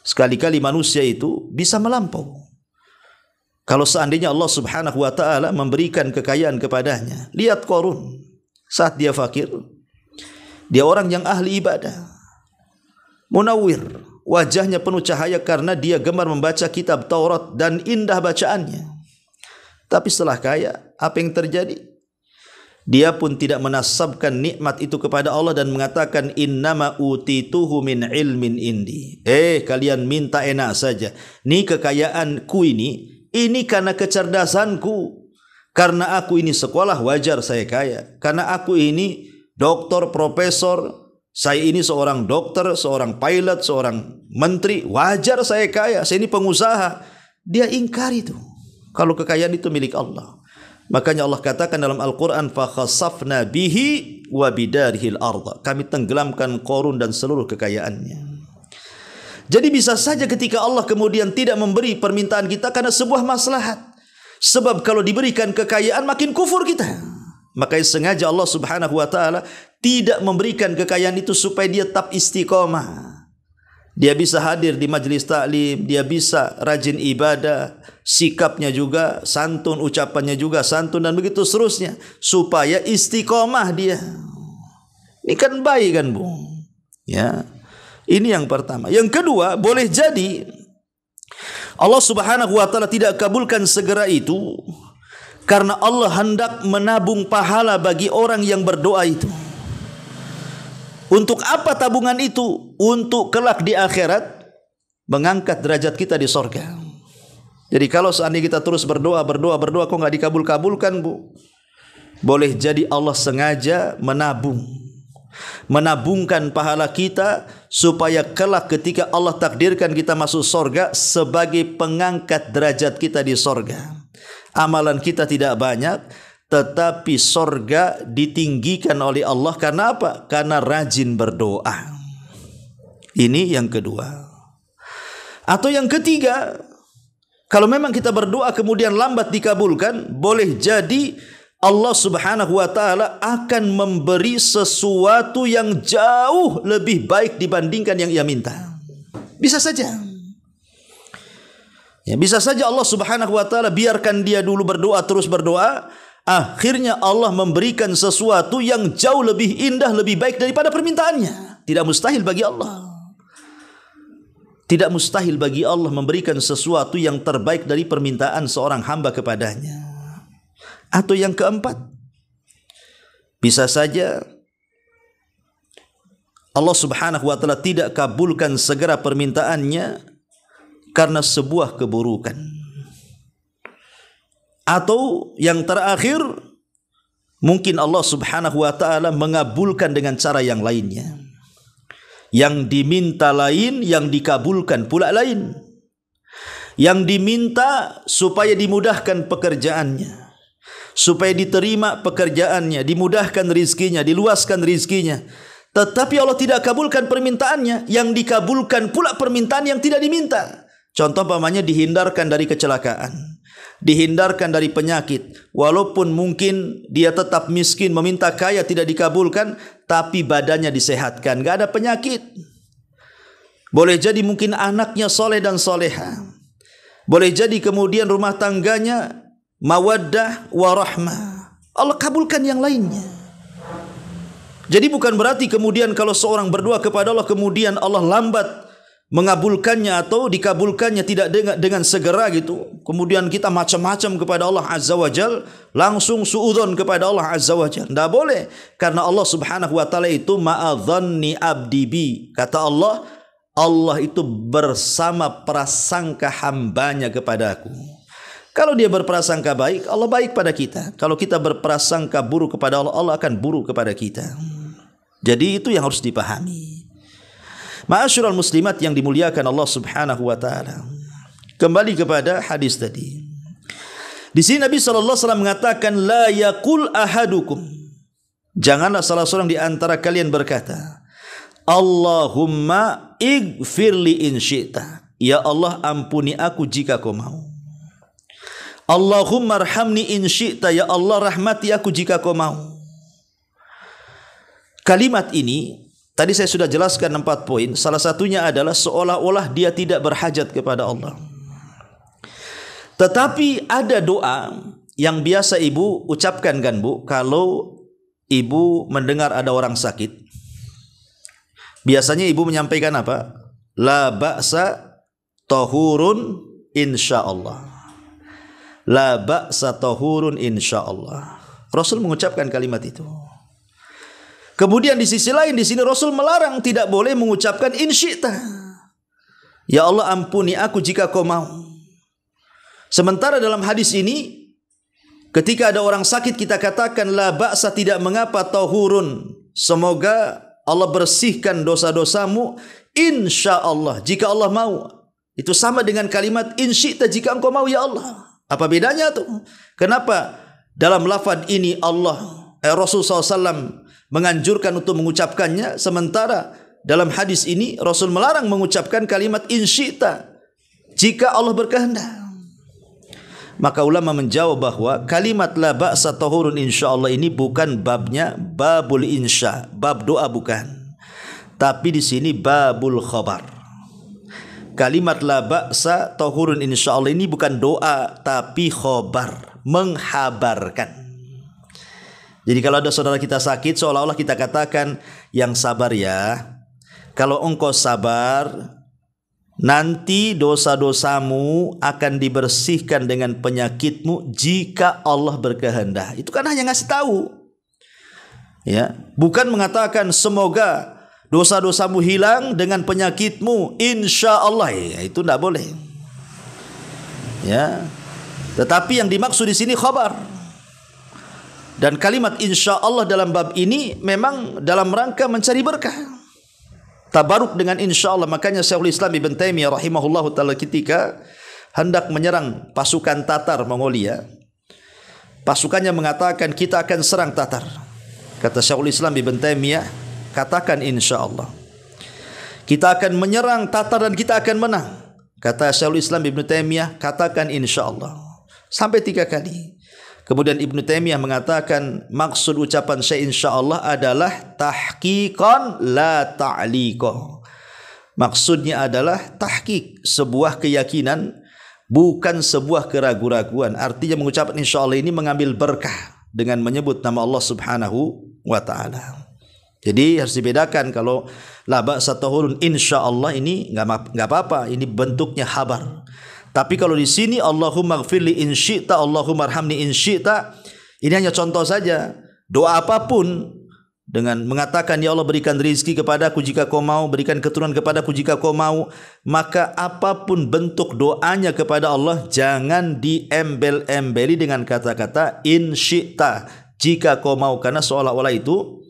S1: Sekali-kali manusia itu bisa melampau. Kalau seandainya Allah Subhanahu wa taala memberikan kekayaan kepadanya, lihat Korun saat dia fakir, dia orang yang ahli ibadah. Munawir, wajahnya penuh cahaya karena dia gemar membaca kitab Taurat dan indah bacaannya. Tapi setelah kaya, apa yang terjadi? Dia pun tidak menasabkan nikmat itu kepada Allah dan mengatakan innama utituhu min ilmin indi. Eh, kalian minta enak saja. Ni kekayaanku ini, ini karena kecerdasanku. Karena aku ini sekolah wajar saya kaya. Karena aku ini doktor, profesor. Saya ini seorang dokter, seorang pilot, seorang menteri. Wajar saya kaya, saya ini pengusaha. Dia ingkar itu. Kalau kekayaan itu milik Allah. Makanya Allah katakan dalam Al-Quran, فَخَصَفْنَا بِهِ وَبِدَارِهِ الْأَرْضَ Kami tenggelamkan korun dan seluruh kekayaannya. Jadi bisa saja ketika Allah kemudian tidak memberi permintaan kita karena sebuah maslahat. Sebab kalau diberikan kekayaan makin kufur kita. Maka sengaja Allah Subhanahu wa taala tidak memberikan kekayaan itu supaya dia tetap istiqomah. Dia bisa hadir di majelis taklim, dia bisa rajin ibadah, sikapnya juga santun, ucapannya juga santun dan begitu seterusnya supaya istiqomah dia. Ini kan baik kan, Bu? Ya. Ini yang pertama. Yang kedua, boleh jadi Allah Subhanahu wa taala tidak kabulkan segera itu karena Allah hendak menabung pahala bagi orang yang berdoa itu. Untuk apa tabungan itu? Untuk kelak di akhirat mengangkat derajat kita di sorga. Jadi kalau seandainya kita terus berdoa, berdoa, berdoa kok nggak dikabul-kabulkan, Bu? Boleh jadi Allah sengaja menabung menabungkan pahala kita supaya kelak ketika Allah takdirkan kita masuk sorga sebagai pengangkat derajat kita di sorga amalan kita tidak banyak, tetapi sorga ditinggikan oleh Allah karena apa? Karena rajin berdoa. Ini yang kedua. Atau yang ketiga, kalau memang kita berdoa kemudian lambat dikabulkan, boleh jadi Allah Subhanahu wa taala akan memberi sesuatu yang jauh lebih baik dibandingkan yang ia minta. Bisa saja. Ya, bisa saja Allah Subhanahu wa taala biarkan dia dulu berdoa terus berdoa, akhirnya Allah memberikan sesuatu yang jauh lebih indah, lebih baik daripada permintaannya. Tidak mustahil bagi Allah. Tidak mustahil bagi Allah memberikan sesuatu yang terbaik dari permintaan seorang hamba kepadanya. Atau yang keempat, bisa saja Allah Subhanahu wa taala tidak kabulkan segera permintaannya karena sebuah keburukan. Atau yang terakhir mungkin Allah Subhanahu wa taala mengabulkan dengan cara yang lainnya. Yang diminta lain, yang dikabulkan pula lain. Yang diminta supaya dimudahkan pekerjaannya. Supaya diterima pekerjaannya, dimudahkan rizkinya, diluaskan rizkinya. Tetapi Allah tidak kabulkan permintaannya, yang dikabulkan pula permintaan yang tidak diminta. Contoh pamannya dihindarkan dari kecelakaan, dihindarkan dari penyakit, walaupun mungkin dia tetap miskin, meminta kaya tidak dikabulkan, tapi badannya disehatkan, gak ada penyakit. Boleh jadi mungkin anaknya soleh dan soleha. Boleh jadi kemudian rumah tangganya mawaddah warahmah. Allah kabulkan yang lainnya. Jadi bukan berarti kemudian kalau seorang berdoa kepada Allah kemudian Allah lambat mengabulkannya atau dikabulkannya tidak dengan, dengan segera gitu. Kemudian kita macam-macam kepada Allah Azza wa Jal, langsung suudon kepada Allah Azza wa Jal. Tidak boleh. Karena Allah subhanahu wa ta'ala itu abdi abdibi. Kata Allah, Allah itu bersama prasangka hambanya aku Kalau dia berprasangka baik, Allah baik pada kita. Kalau kita berprasangka buruk kepada Allah, Allah akan buruk kepada kita. Jadi itu yang harus dipahami. Ma'asyiral muslimat yang dimuliakan Allah Subhanahu wa taala. Kembali kepada hadis tadi. Di sini Nabi sallallahu alaihi wasallam mengatakan la yaqul ahadukum. Janganlah salah seorang di antara kalian berkata, Allahumma igfirli in syi'ta. Ya Allah ampuni aku jika kau mau. Allahumma arhamni in syi'ta. Ya Allah rahmati aku jika kau mau. Kalimat ini Tadi saya sudah jelaskan empat poin. Salah satunya adalah seolah-olah dia tidak berhajat kepada Allah. Tetapi ada doa yang biasa ibu ucapkan kan bu, kalau ibu mendengar ada orang sakit. Biasanya ibu menyampaikan apa? La ba'sa Allah. insyaallah. La ba'sa insya Allah. Rasul mengucapkan kalimat itu. Kemudian di sisi lain di sini Rasul melarang tidak boleh mengucapkan insyita. Ya Allah ampuni aku jika kau mau. Sementara dalam hadis ini ketika ada orang sakit kita katakan la ba'sa tidak mengapa tauhurun. Semoga Allah bersihkan dosa-dosamu insya Allah jika Allah mau. Itu sama dengan kalimat insyita jika engkau mau ya Allah. Apa bedanya tuh? Kenapa dalam lafad ini Allah eh, Rasul SAW menganjurkan untuk mengucapkannya sementara dalam hadis ini Rasul melarang mengucapkan kalimat insyita jika Allah berkehendak. Maka ulama menjawab bahwa kalimat la ba'sa tahurun insyaallah ini bukan babnya babul insya, bab doa bukan. Tapi di sini babul khabar. Kalimat la ba'sa tahurun insyaallah ini bukan doa tapi khabar, menghabarkan. Jadi kalau ada saudara kita sakit seolah-olah kita katakan yang sabar ya. Kalau engkau sabar nanti dosa-dosamu akan dibersihkan dengan penyakitmu jika Allah berkehendak. Itu kan hanya ngasih tahu. Ya, bukan mengatakan semoga dosa-dosamu hilang dengan penyakitmu insya Allah ya, itu tidak boleh ya tetapi yang dimaksud di sini khabar dan kalimat insya Allah dalam bab ini memang dalam rangka mencari berkah. Tabaruk dengan insya Allah. Makanya Syekhul Islam Ibn Taimiyah rahimahullah ta'ala ketika hendak menyerang pasukan Tatar Mongolia. Pasukannya mengatakan kita akan serang Tatar. Kata Syekhul Islam Ibn Taimiyah, katakan insya Allah. Kita akan menyerang Tatar dan kita akan menang. Kata Syekhul Islam Ibn Taimiyah, katakan insya Allah. Sampai tiga kali. Kemudian Ibn Taimiyah mengatakan maksud ucapan saya insya Allah adalah tahkikon la ta'likon. Maksudnya adalah tahkik, sebuah keyakinan bukan sebuah keraguan-raguan. Artinya mengucapkan insya Allah ini mengambil berkah dengan menyebut nama Allah Subhanahu wa taala. Jadi harus dibedakan kalau laba satu hurun insya Allah ini nggak apa-apa ini bentuknya habar. Tapi kalau di sini Allahumma gfirli in syi'ta, Allahumma arhamni in syi'ta, ini hanya contoh saja. Doa apapun dengan mengatakan ya Allah berikan rizki kepada aku jika kau mau berikan keturunan kepada aku jika kau mau maka apapun bentuk doanya kepada Allah jangan diembel-embeli dengan kata-kata insyita jika kau mau karena seolah-olah itu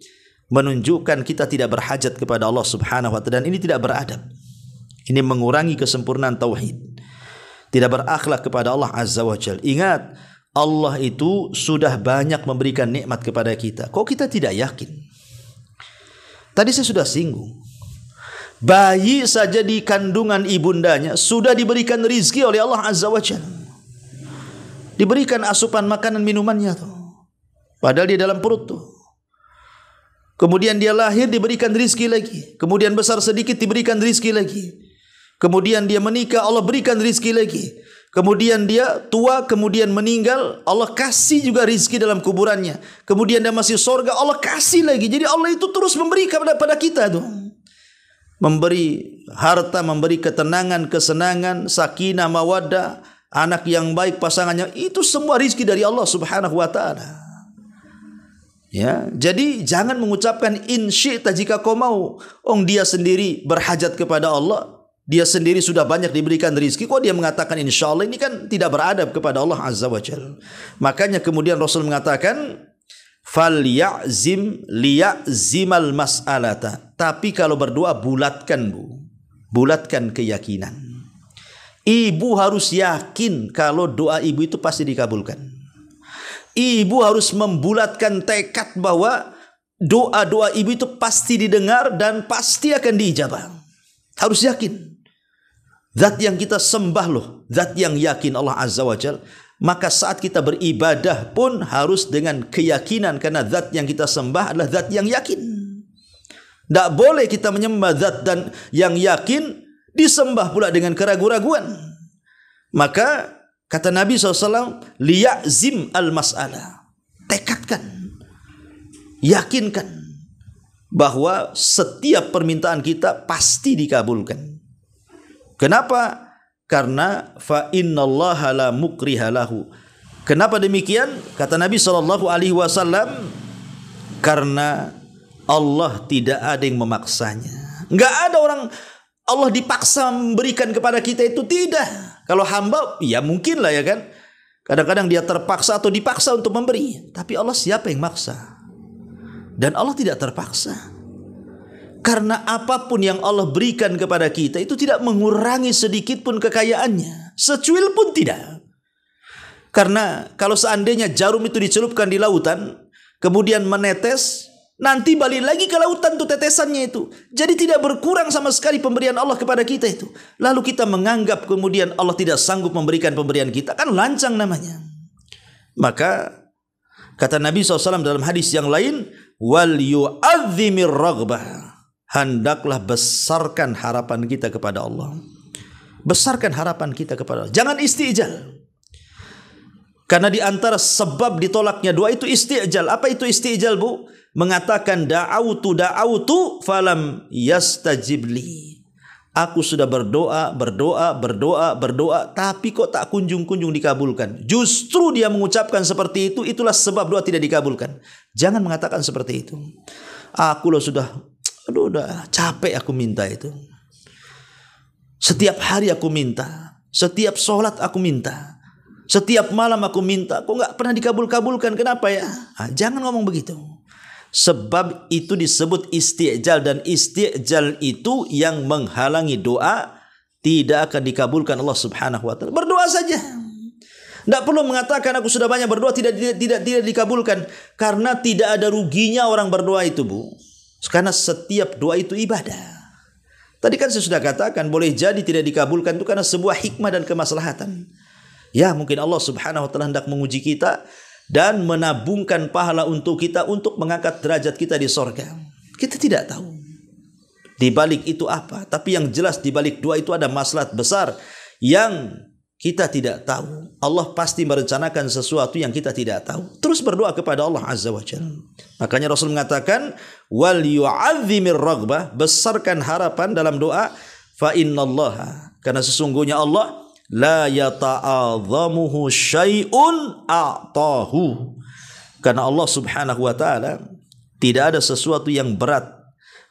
S1: menunjukkan kita tidak berhajat kepada Allah Subhanahu wa taala dan ini tidak beradab ini mengurangi kesempurnaan tauhid tidak berakhlak kepada Allah Azza wa Jal. Ingat, Allah itu sudah banyak memberikan nikmat kepada kita. Kok kita tidak yakin? Tadi saya sudah singgung. Bayi saja di kandungan ibundanya sudah diberikan rizki oleh Allah Azza wa Jal. Diberikan asupan makanan minumannya tuh. Padahal dia dalam perut tuh. Kemudian dia lahir diberikan rizki lagi. Kemudian besar sedikit diberikan rizki lagi. Kemudian dia menikah, Allah berikan rizki lagi. Kemudian dia tua, kemudian meninggal, Allah kasih juga rizki dalam kuburannya. Kemudian dia masih sorga, Allah kasih lagi. Jadi Allah itu terus memberi kepada pada kita tuh. Memberi harta, memberi ketenangan, kesenangan, sakinah, mawaddah, anak yang baik, pasangannya. Itu semua rizki dari Allah subhanahu wa ta'ala. Ya, jadi jangan mengucapkan insya jika kau mau. Ong dia sendiri berhajat kepada Allah, dia sendiri sudah banyak diberikan rizki kok dia mengatakan insya Allah ini kan tidak beradab kepada Allah azza wa Jal. makanya kemudian Rasul mengatakan fal ya'zim liya'zimal mas'alata tapi kalau berdoa bulatkan Bu bulatkan keyakinan ibu harus yakin kalau doa ibu itu pasti dikabulkan ibu harus membulatkan tekad bahwa doa-doa ibu itu pasti didengar dan pasti akan diijabah harus yakin Zat yang kita sembah loh, zat yang yakin Allah Azza wa Jal. Maka saat kita beribadah pun harus dengan keyakinan karena zat yang kita sembah adalah zat yang yakin. Tidak boleh kita menyembah zat dan yang yakin disembah pula dengan keraguan-raguan. Maka kata Nabi SAW, liyazim al masala, Tekadkan, yakinkan bahwa setiap permintaan kita pasti dikabulkan. Kenapa? Karena fa innallaha la mukriha lahu. Kenapa demikian? Kata Nabi sallallahu alaihi wasallam karena Allah tidak ada yang memaksanya. Enggak ada orang Allah dipaksa memberikan kepada kita itu tidak. Kalau hamba ya mungkin lah ya kan. Kadang-kadang dia terpaksa atau dipaksa untuk memberi, tapi Allah siapa yang maksa? Dan Allah tidak terpaksa. Karena apapun yang Allah berikan kepada kita itu tidak mengurangi sedikit pun kekayaannya. Secuil pun tidak. Karena kalau seandainya jarum itu dicelupkan di lautan, kemudian menetes, nanti balik lagi ke lautan tuh tetesannya itu. Jadi tidak berkurang sama sekali pemberian Allah kepada kita itu. Lalu kita menganggap kemudian Allah tidak sanggup memberikan pemberian kita, kan lancang namanya. Maka kata Nabi SAW dalam hadis yang lain, wal yu'adzimir ragbah hendaklah besarkan harapan kita kepada Allah. Besarkan harapan kita kepada Allah. Jangan istijal. Karena di antara sebab ditolaknya doa itu istijal. Apa itu istijal, Bu? Mengatakan da'autu da'autu falam yastajibli. Aku sudah berdoa, berdoa, berdoa, berdoa, tapi kok tak kunjung-kunjung dikabulkan. Justru dia mengucapkan seperti itu, itulah sebab doa tidak dikabulkan. Jangan mengatakan seperti itu. Aku loh sudah Aduh udah capek aku minta itu. Setiap hari aku minta. Setiap sholat aku minta. Setiap malam aku minta. Kok gak pernah dikabul-kabulkan? Kenapa ya? Nah, jangan ngomong begitu. Sebab itu disebut isti'jal dan isti'jal itu yang menghalangi doa tidak akan dikabulkan Allah Subhanahu wa taala. Berdoa saja. Tidak perlu mengatakan aku sudah banyak berdoa tidak tidak tidak dikabulkan karena tidak ada ruginya orang berdoa itu, Bu. Karena setiap doa itu ibadah. Tadi kan saya sudah katakan boleh jadi tidak dikabulkan itu karena sebuah hikmah dan kemaslahatan. Ya mungkin Allah subhanahu wa ta'ala hendak menguji kita dan menabungkan pahala untuk kita untuk mengangkat derajat kita di sorga. Kita tidak tahu. Di balik itu apa? Tapi yang jelas di balik doa itu ada maslahat besar yang kita tidak tahu. Allah pasti merencanakan sesuatu yang kita tidak tahu. Terus berdoa kepada Allah Azza wa Jalla. Makanya Rasul mengatakan, "Wal yu'adzimir raghbah", besarkan harapan dalam doa, fa innallaha karena sesungguhnya Allah la yata'adzamuhu syai'un a'tahu. Karena Allah Subhanahu wa taala tidak ada sesuatu yang berat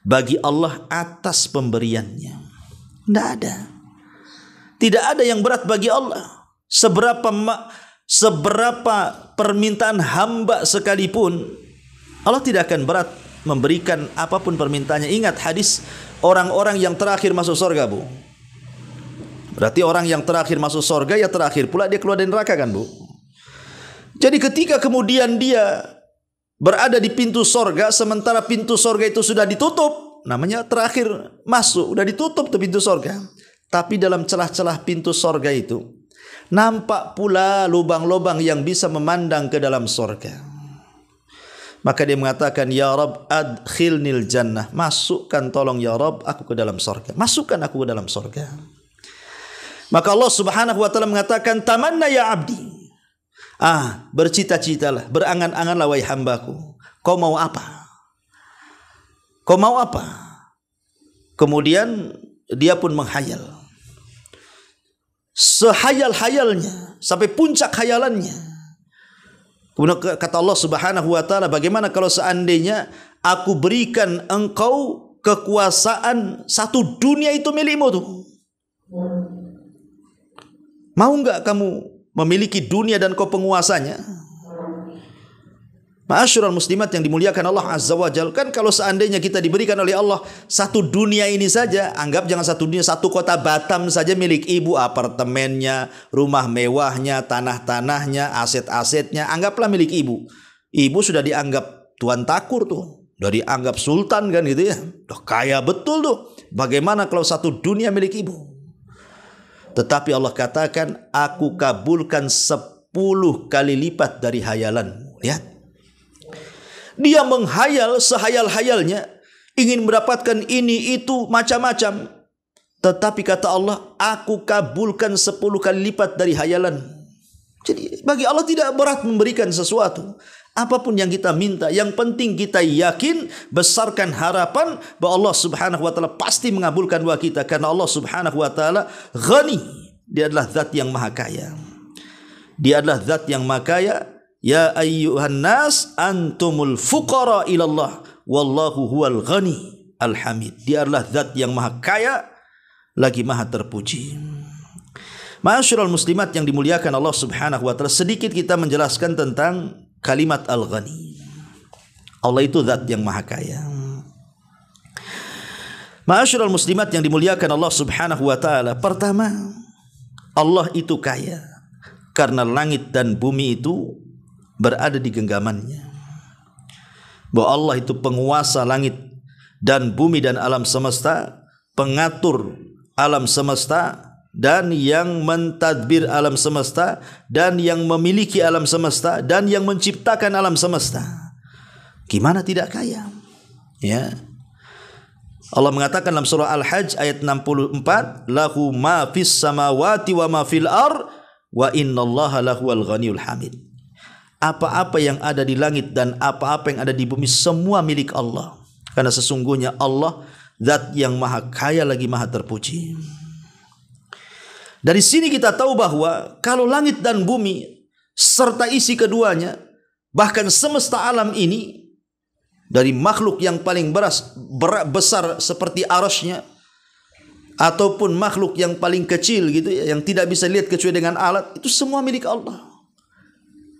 S1: bagi Allah atas pemberiannya. Tidak ada. Tidak ada yang berat bagi Allah. Seberapa seberapa permintaan hamba sekalipun Allah tidak akan berat memberikan apapun permintaannya. Ingat hadis orang-orang yang terakhir masuk surga, Bu. Berarti orang yang terakhir masuk surga ya terakhir pula dia keluar dari neraka kan, Bu. Jadi ketika kemudian dia berada di pintu sorga sementara pintu sorga itu sudah ditutup namanya terakhir masuk udah ditutup tuh pintu sorga tapi dalam celah-celah pintu sorga itu nampak pula lubang-lubang yang bisa memandang ke dalam sorga. Maka dia mengatakan, Ya Rab adkhilnil jannah. Masukkan tolong Ya Rab aku ke dalam sorga. Masukkan aku ke dalam sorga. Maka Allah subhanahu wa ta'ala mengatakan, Tamanna ya abdi. Ah, bercita-citalah, berangan-anganlah wahai hambaku. Kau mau apa? Kau mau apa? Kemudian dia pun menghayal sehayal-hayalnya sampai puncak hayalannya. Kemudian kata Allah Subhanahu wa taala, bagaimana kalau seandainya aku berikan engkau kekuasaan satu dunia itu milikmu tuh? Mau enggak kamu memiliki dunia dan kau penguasanya? Ma'asyiral muslimat yang dimuliakan Allah Azza wa Jal. Kan kalau seandainya kita diberikan oleh Allah satu dunia ini saja. Anggap jangan satu dunia, satu kota Batam saja milik ibu. Apartemennya, rumah mewahnya, tanah-tanahnya, aset-asetnya. Anggaplah milik ibu. Ibu sudah dianggap tuan takur tuh. dari anggap sultan kan gitu ya. Udah kaya betul tuh. Bagaimana kalau satu dunia milik ibu? Tetapi Allah katakan, aku kabulkan sepuluh kali lipat dari hayalanmu. Lihat. Dia menghayal sehayal-hayalnya ingin mendapatkan ini itu macam-macam. Tetapi kata Allah, aku kabulkan sepuluh kali lipat dari hayalan. Jadi bagi Allah tidak berat memberikan sesuatu. Apapun yang kita minta, yang penting kita yakin besarkan harapan bahwa Allah Subhanahu wa taala pasti mengabulkan doa kita karena Allah Subhanahu wa taala ghani. Dia adalah zat yang maha kaya. Dia adalah zat yang maha kaya Ya ayyuhan nas antumul fuqara ilallah wallahu huwal ghani alhamid. Dialah zat yang maha kaya lagi maha terpuji. Ma'asyiral muslimat yang dimuliakan Allah Subhanahu wa taala, sedikit kita menjelaskan tentang kalimat al-ghani. Allah itu zat yang maha kaya. Ma'asyiral muslimat yang dimuliakan Allah Subhanahu wa taala, pertama Allah itu kaya karena langit dan bumi itu berada di genggamannya. Bahwa Allah itu penguasa langit dan bumi dan alam semesta, pengatur alam semesta dan yang mentadbir alam semesta dan yang memiliki alam semesta dan yang menciptakan alam semesta. Gimana tidak kaya? Ya. Allah mengatakan dalam surah Al-Hajj ayat 64, "Lahu ma fis samawati wa ma fil ar wa innallaha lahuwal ghaniyul hamid." apa-apa yang ada di langit dan apa-apa yang ada di bumi semua milik Allah. Karena sesungguhnya Allah zat yang maha kaya lagi maha terpuji. Dari sini kita tahu bahwa kalau langit dan bumi serta isi keduanya bahkan semesta alam ini dari makhluk yang paling beras, ber, besar seperti arusnya ataupun makhluk yang paling kecil gitu ya, yang tidak bisa lihat kecuali dengan alat itu semua milik Allah.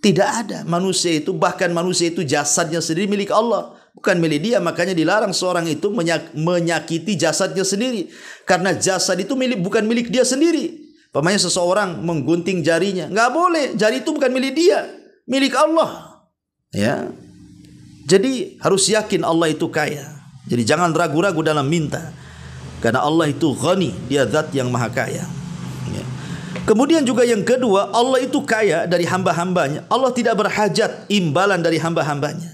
S1: Tidak ada manusia itu, bahkan manusia itu jasadnya sendiri milik Allah. Bukan milik dia, makanya dilarang seorang itu menyak, menyakiti jasadnya sendiri. Karena jasad itu milik bukan milik dia sendiri. Pemanya seseorang menggunting jarinya. Nggak boleh, jari itu bukan milik dia. Milik Allah. Ya. Jadi harus yakin Allah itu kaya. Jadi jangan ragu-ragu dalam minta. Karena Allah itu ghani, dia zat yang maha kaya. Kemudian juga yang kedua, Allah itu kaya dari hamba-hambanya. Allah tidak berhajat imbalan dari hamba-hambanya.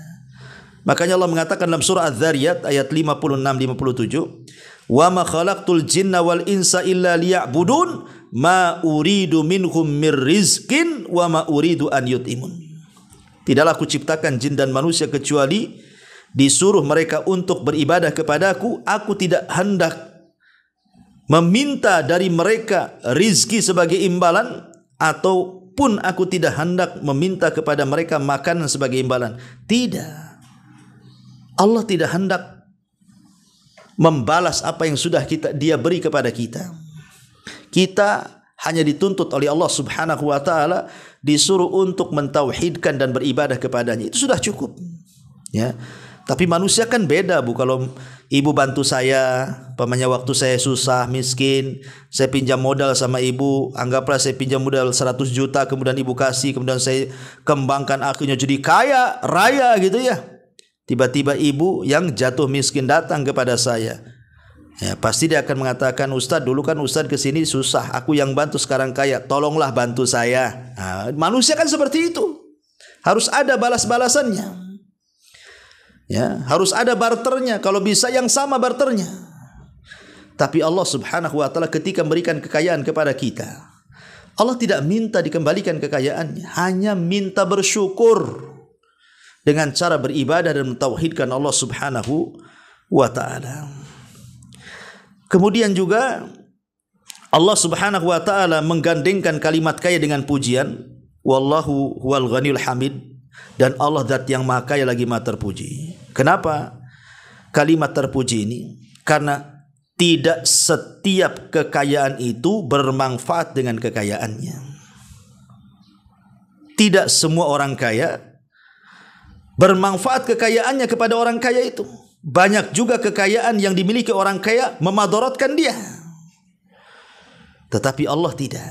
S1: Makanya Allah mengatakan dalam surah Az-Zariyat ayat 56 57, "Wa ma khalaqtul jinna wal insa illa liya'budun, ma uridu minhum mir rizqin wa ma uridu an yut'imun." Tidaklah aku ciptakan jin dan manusia kecuali disuruh mereka untuk beribadah kepadaku, aku tidak hendak meminta dari mereka rizki sebagai imbalan ataupun aku tidak hendak meminta kepada mereka makanan sebagai imbalan. Tidak. Allah tidak hendak membalas apa yang sudah kita dia beri kepada kita. Kita hanya dituntut oleh Allah Subhanahu wa taala disuruh untuk mentauhidkan dan beribadah kepadanya. Itu sudah cukup. Ya. Tapi manusia kan beda Bu kalau ibu bantu saya, pemanya waktu saya susah, miskin, saya pinjam modal sama ibu, anggaplah saya pinjam modal 100 juta kemudian ibu kasih, kemudian saya kembangkan akhirnya jadi kaya, raya gitu ya. Tiba-tiba ibu yang jatuh miskin datang kepada saya. Ya, pasti dia akan mengatakan Ustadz dulu kan Ustadz kesini susah Aku yang bantu sekarang kaya Tolonglah bantu saya nah, Manusia kan seperti itu Harus ada balas-balasannya Ya, harus ada barternya kalau bisa yang sama barternya. Tapi Allah Subhanahu wa taala ketika memberikan kekayaan kepada kita, Allah tidak minta dikembalikan kekayaannya, hanya minta bersyukur dengan cara beribadah dan mentauhidkan Allah Subhanahu wa taala. Kemudian juga Allah Subhanahu wa taala menggandengkan kalimat kaya dengan pujian, wallahu huwal ghaniul hamid dan Allah zat yang maha kaya lagi maha terpuji. Kenapa kalimat terpuji ini? Karena tidak setiap kekayaan itu bermanfaat dengan kekayaannya. Tidak semua orang kaya bermanfaat kekayaannya kepada orang kaya itu. Banyak juga kekayaan yang dimiliki orang kaya memadorotkan dia. Tetapi Allah tidak.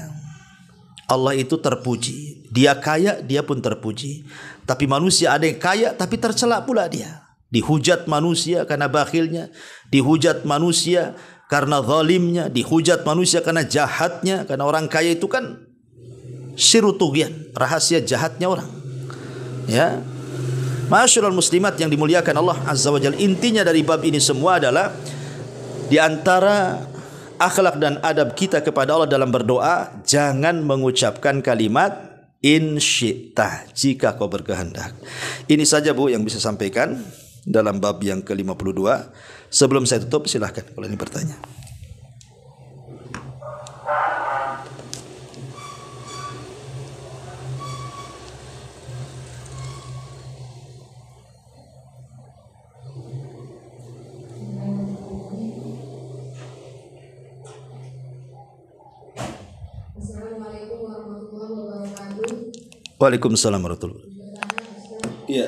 S1: Allah itu terpuji. Dia kaya, dia pun terpuji. Tapi manusia ada yang kaya tapi tercelak pula dia dihujat manusia karena bakhilnya, dihujat manusia karena zalimnya, dihujat manusia karena jahatnya, karena orang kaya itu kan sirutugian, rahasia jahatnya orang. Ya. Masyurul muslimat yang dimuliakan Allah Azza wa Jalla. Intinya dari bab ini semua adalah di antara akhlak dan adab kita kepada Allah dalam berdoa, jangan mengucapkan kalimat insyita jika kau berkehendak. Ini saja Bu yang bisa sampaikan dalam bab yang ke-52. Sebelum saya tutup silahkan kalau ini bertanya. Waalaikumsalam warahmatullahi wabarakatuh. Iya.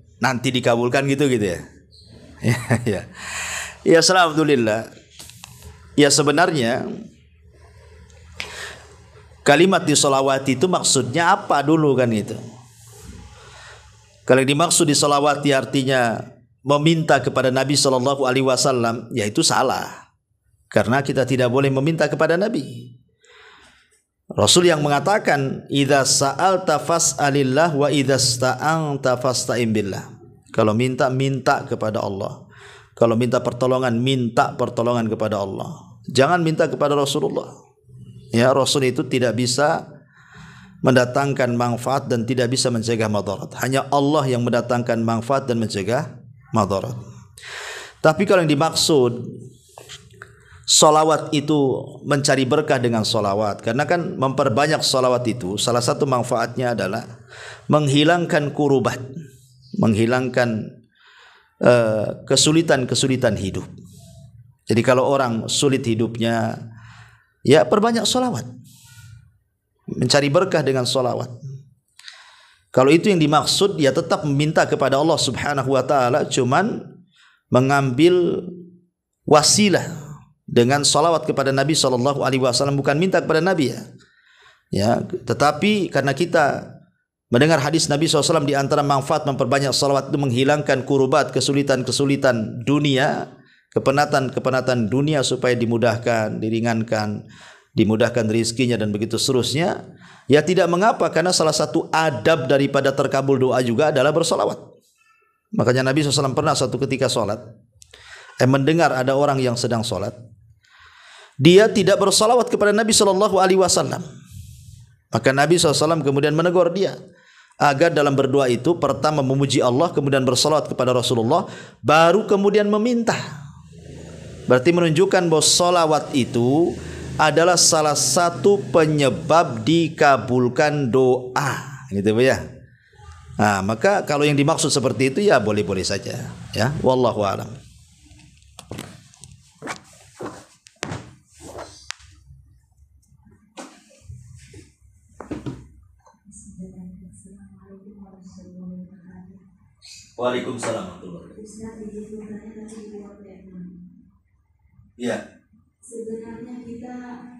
S1: nanti dikabulkan gitu gitu ya. ya ya. Ya alhamdulillah. Ya sebenarnya kalimat di disolawati itu maksudnya apa dulu kan itu? Kalau dimaksud di disolawati ya artinya meminta kepada Nabi Shallallahu Alaihi Wasallam, ya salah. Karena kita tidak boleh meminta kepada Nabi. Rasul yang mengatakan idza sa'alta fas'alillah wa idza sta'anta fasta'in billah. Kalau minta minta kepada Allah. Kalau minta pertolongan minta pertolongan kepada Allah. Jangan minta kepada Rasulullah. Ya, Rasul itu tidak bisa mendatangkan manfaat dan tidak bisa mencegah madarat. Hanya Allah yang mendatangkan manfaat dan mencegah madarat. Tapi kalau yang dimaksud solawat itu mencari berkah dengan solawat karena kan memperbanyak solawat itu salah satu manfaatnya adalah menghilangkan kurubat menghilangkan eh, kesulitan-kesulitan uh, hidup jadi kalau orang sulit hidupnya ya perbanyak solawat mencari berkah dengan solawat kalau itu yang dimaksud ya tetap meminta kepada Allah subhanahu wa ta'ala cuman mengambil wasilah dengan salawat kepada Nabi Shallallahu Alaihi Wasallam bukan minta kepada Nabi ya, ya tetapi karena kita Mendengar hadis Nabi SAW di antara manfaat memperbanyak salawat itu menghilangkan kurubat, kesulitan-kesulitan dunia, kepenatan-kepenatan dunia supaya dimudahkan, diringankan, dimudahkan rizkinya dan begitu seterusnya. Ya tidak mengapa karena salah satu adab daripada terkabul doa juga adalah bersolawat. Makanya Nabi SAW pernah satu ketika sholat, eh, mendengar ada orang yang sedang sholat, dia tidak bersalawat kepada Nabi Shallallahu Alaihi Wasallam. Maka Nabi Shallallahu Alaihi Wasallam kemudian menegur dia agar dalam berdoa itu pertama memuji Allah kemudian bersalawat kepada Rasulullah baru kemudian meminta. Berarti menunjukkan bahwa salawat itu adalah salah satu penyebab dikabulkan doa gitu ya. Nah, maka kalau yang dimaksud seperti itu ya boleh-boleh saja ya. Wallahu alam. Waalaikumsalam. Iya. Sebenarnya kita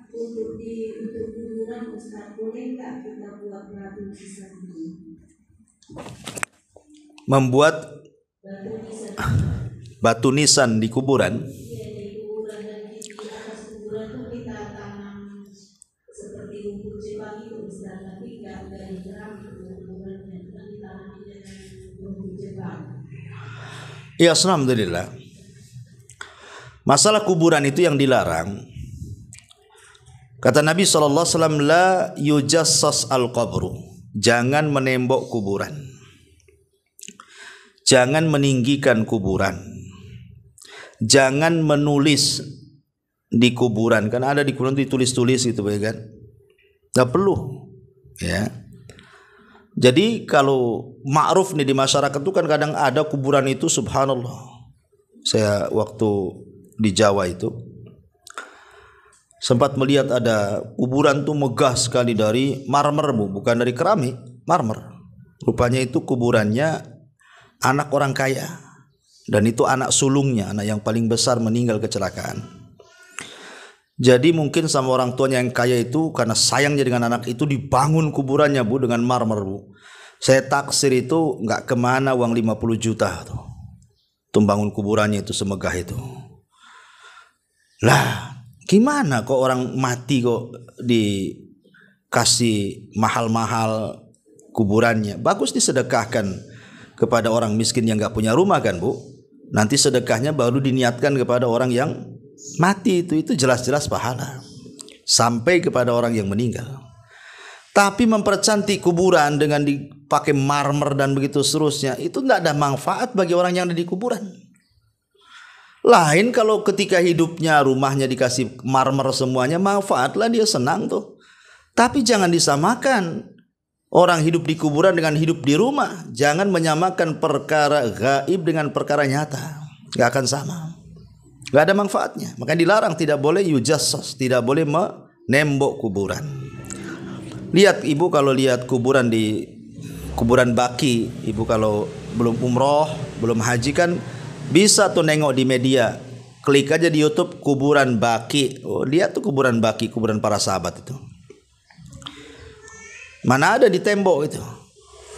S1: untuk di untuk kuburan Ustaz boleh nggak kita buat batu nisan Membuat batu nisan, batu nisan di kuburan. Ya, alhamdulillah. Masalah kuburan itu yang dilarang. Kata Nabi saw, alaihi la yujassas al-qabru. Jangan menembok kuburan. Jangan meninggikan kuburan. Jangan menulis di kuburan. Karena ada di kuburan ditulis-tulis gitu ya kan. Enggak perlu. Ya. Jadi kalau ma'ruf nih di masyarakat itu kan kadang ada kuburan itu subhanallah. Saya waktu di Jawa itu sempat melihat ada kuburan tuh megah sekali dari marmer bu, bukan dari keramik, marmer. Rupanya itu kuburannya anak orang kaya dan itu anak sulungnya, anak yang paling besar meninggal kecelakaan. Jadi mungkin sama orang tuanya yang kaya itu karena sayangnya dengan anak itu dibangun kuburannya bu dengan marmer bu. Saya taksir itu nggak kemana uang 50 juta tuh. tumbangun kuburannya itu semegah itu. Lah gimana kok orang mati kok dikasih mahal-mahal kuburannya. Bagus disedekahkan kepada orang miskin yang nggak punya rumah kan bu. Nanti sedekahnya baru diniatkan kepada orang yang mati itu itu jelas-jelas pahala sampai kepada orang yang meninggal. Tapi mempercantik kuburan dengan dipakai marmer dan begitu seterusnya itu tidak ada manfaat bagi orang yang ada di kuburan. Lain kalau ketika hidupnya rumahnya dikasih marmer semuanya manfaatlah dia senang tuh. Tapi jangan disamakan orang hidup di kuburan dengan hidup di rumah. Jangan menyamakan perkara gaib dengan perkara nyata. Gak akan sama. Gak ada manfaatnya. Maka dilarang tidak boleh yujasos, tidak boleh menembok kuburan. Lihat ibu kalau lihat kuburan di kuburan baki, ibu kalau belum umroh, belum haji kan bisa tuh nengok di media. Klik aja di YouTube kuburan baki. Oh, lihat tuh kuburan baki, kuburan para sahabat itu. Mana ada di tembok itu.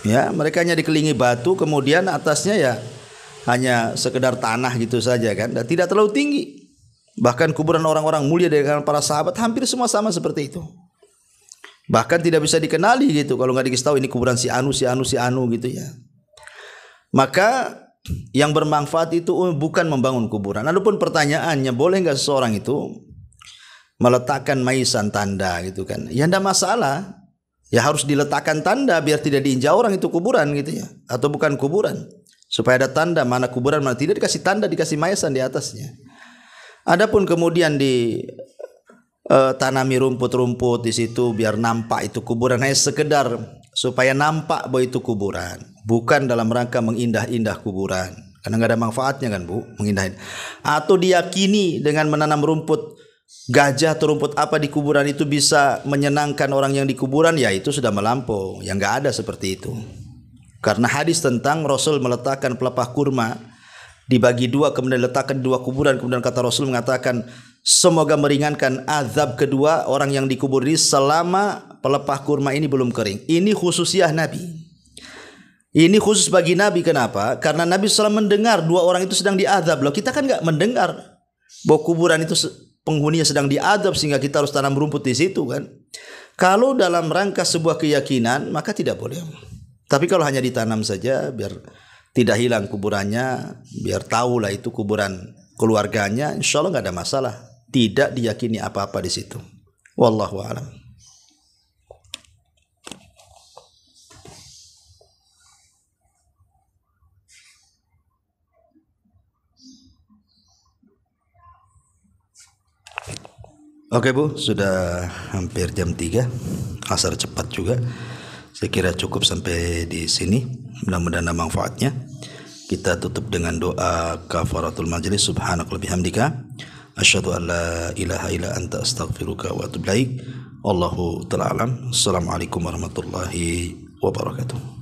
S1: Ya, mereka hanya dikelilingi batu kemudian atasnya ya hanya sekedar tanah gitu saja kan dan tidak terlalu tinggi. Bahkan kuburan orang-orang mulia dari kalangan para sahabat hampir semua sama seperti itu. Bahkan tidak bisa dikenali gitu kalau nggak dikasih ini kuburan si Anu, si Anu, si Anu gitu ya. Maka yang bermanfaat itu bukan membangun kuburan. Adapun pertanyaannya boleh nggak seseorang itu meletakkan maisan tanda gitu kan? Ya tidak masalah. Ya harus diletakkan tanda biar tidak diinjak orang itu kuburan gitu ya atau bukan kuburan supaya ada tanda mana kuburan mana tidak dikasih tanda dikasih mayasan di atasnya. Adapun kemudian di uh, tanami rumput-rumput di situ biar nampak itu kuburan hanya sekedar supaya nampak bahwa itu kuburan, bukan dalam rangka mengindah-indah kuburan. Karena nggak ada manfaatnya kan bu, mengindahin. Atau diyakini dengan menanam rumput gajah atau rumput apa di kuburan itu bisa menyenangkan orang yang di kuburan, ya itu sudah melampau. Yang nggak ada seperti itu. Karena hadis tentang Rasul meletakkan pelepah kurma dibagi dua kemudian letakkan dua kuburan kemudian kata Rasul mengatakan semoga meringankan azab kedua orang yang dikubur ini selama pelepah kurma ini belum kering. Ini khususiah Nabi. Ini khusus bagi Nabi kenapa? Karena Nabi SAW mendengar dua orang itu sedang diadab loh. Kita kan nggak mendengar bahwa kuburan itu penghuninya sedang diadab sehingga kita harus tanam rumput di situ kan. Kalau dalam rangka sebuah keyakinan maka tidak boleh. Tapi kalau hanya ditanam saja biar tidak hilang kuburannya, biar tahulah itu kuburan keluarganya, insya Allah nggak ada masalah. Tidak diyakini apa-apa di situ. Wallahu a'lam. Oke Bu, sudah hampir jam 3 Asar cepat juga saya kira cukup sampai di sini. Mudah-mudahan ada manfaatnya. Kita tutup dengan doa kafaratul majlis. subhanakallah bihamdika. Asyhadu an la ilaha illa anta astaghfiruka wa atubu ilaik. Allahu taala alam. Assalamualaikum warahmatullahi wabarakatuh.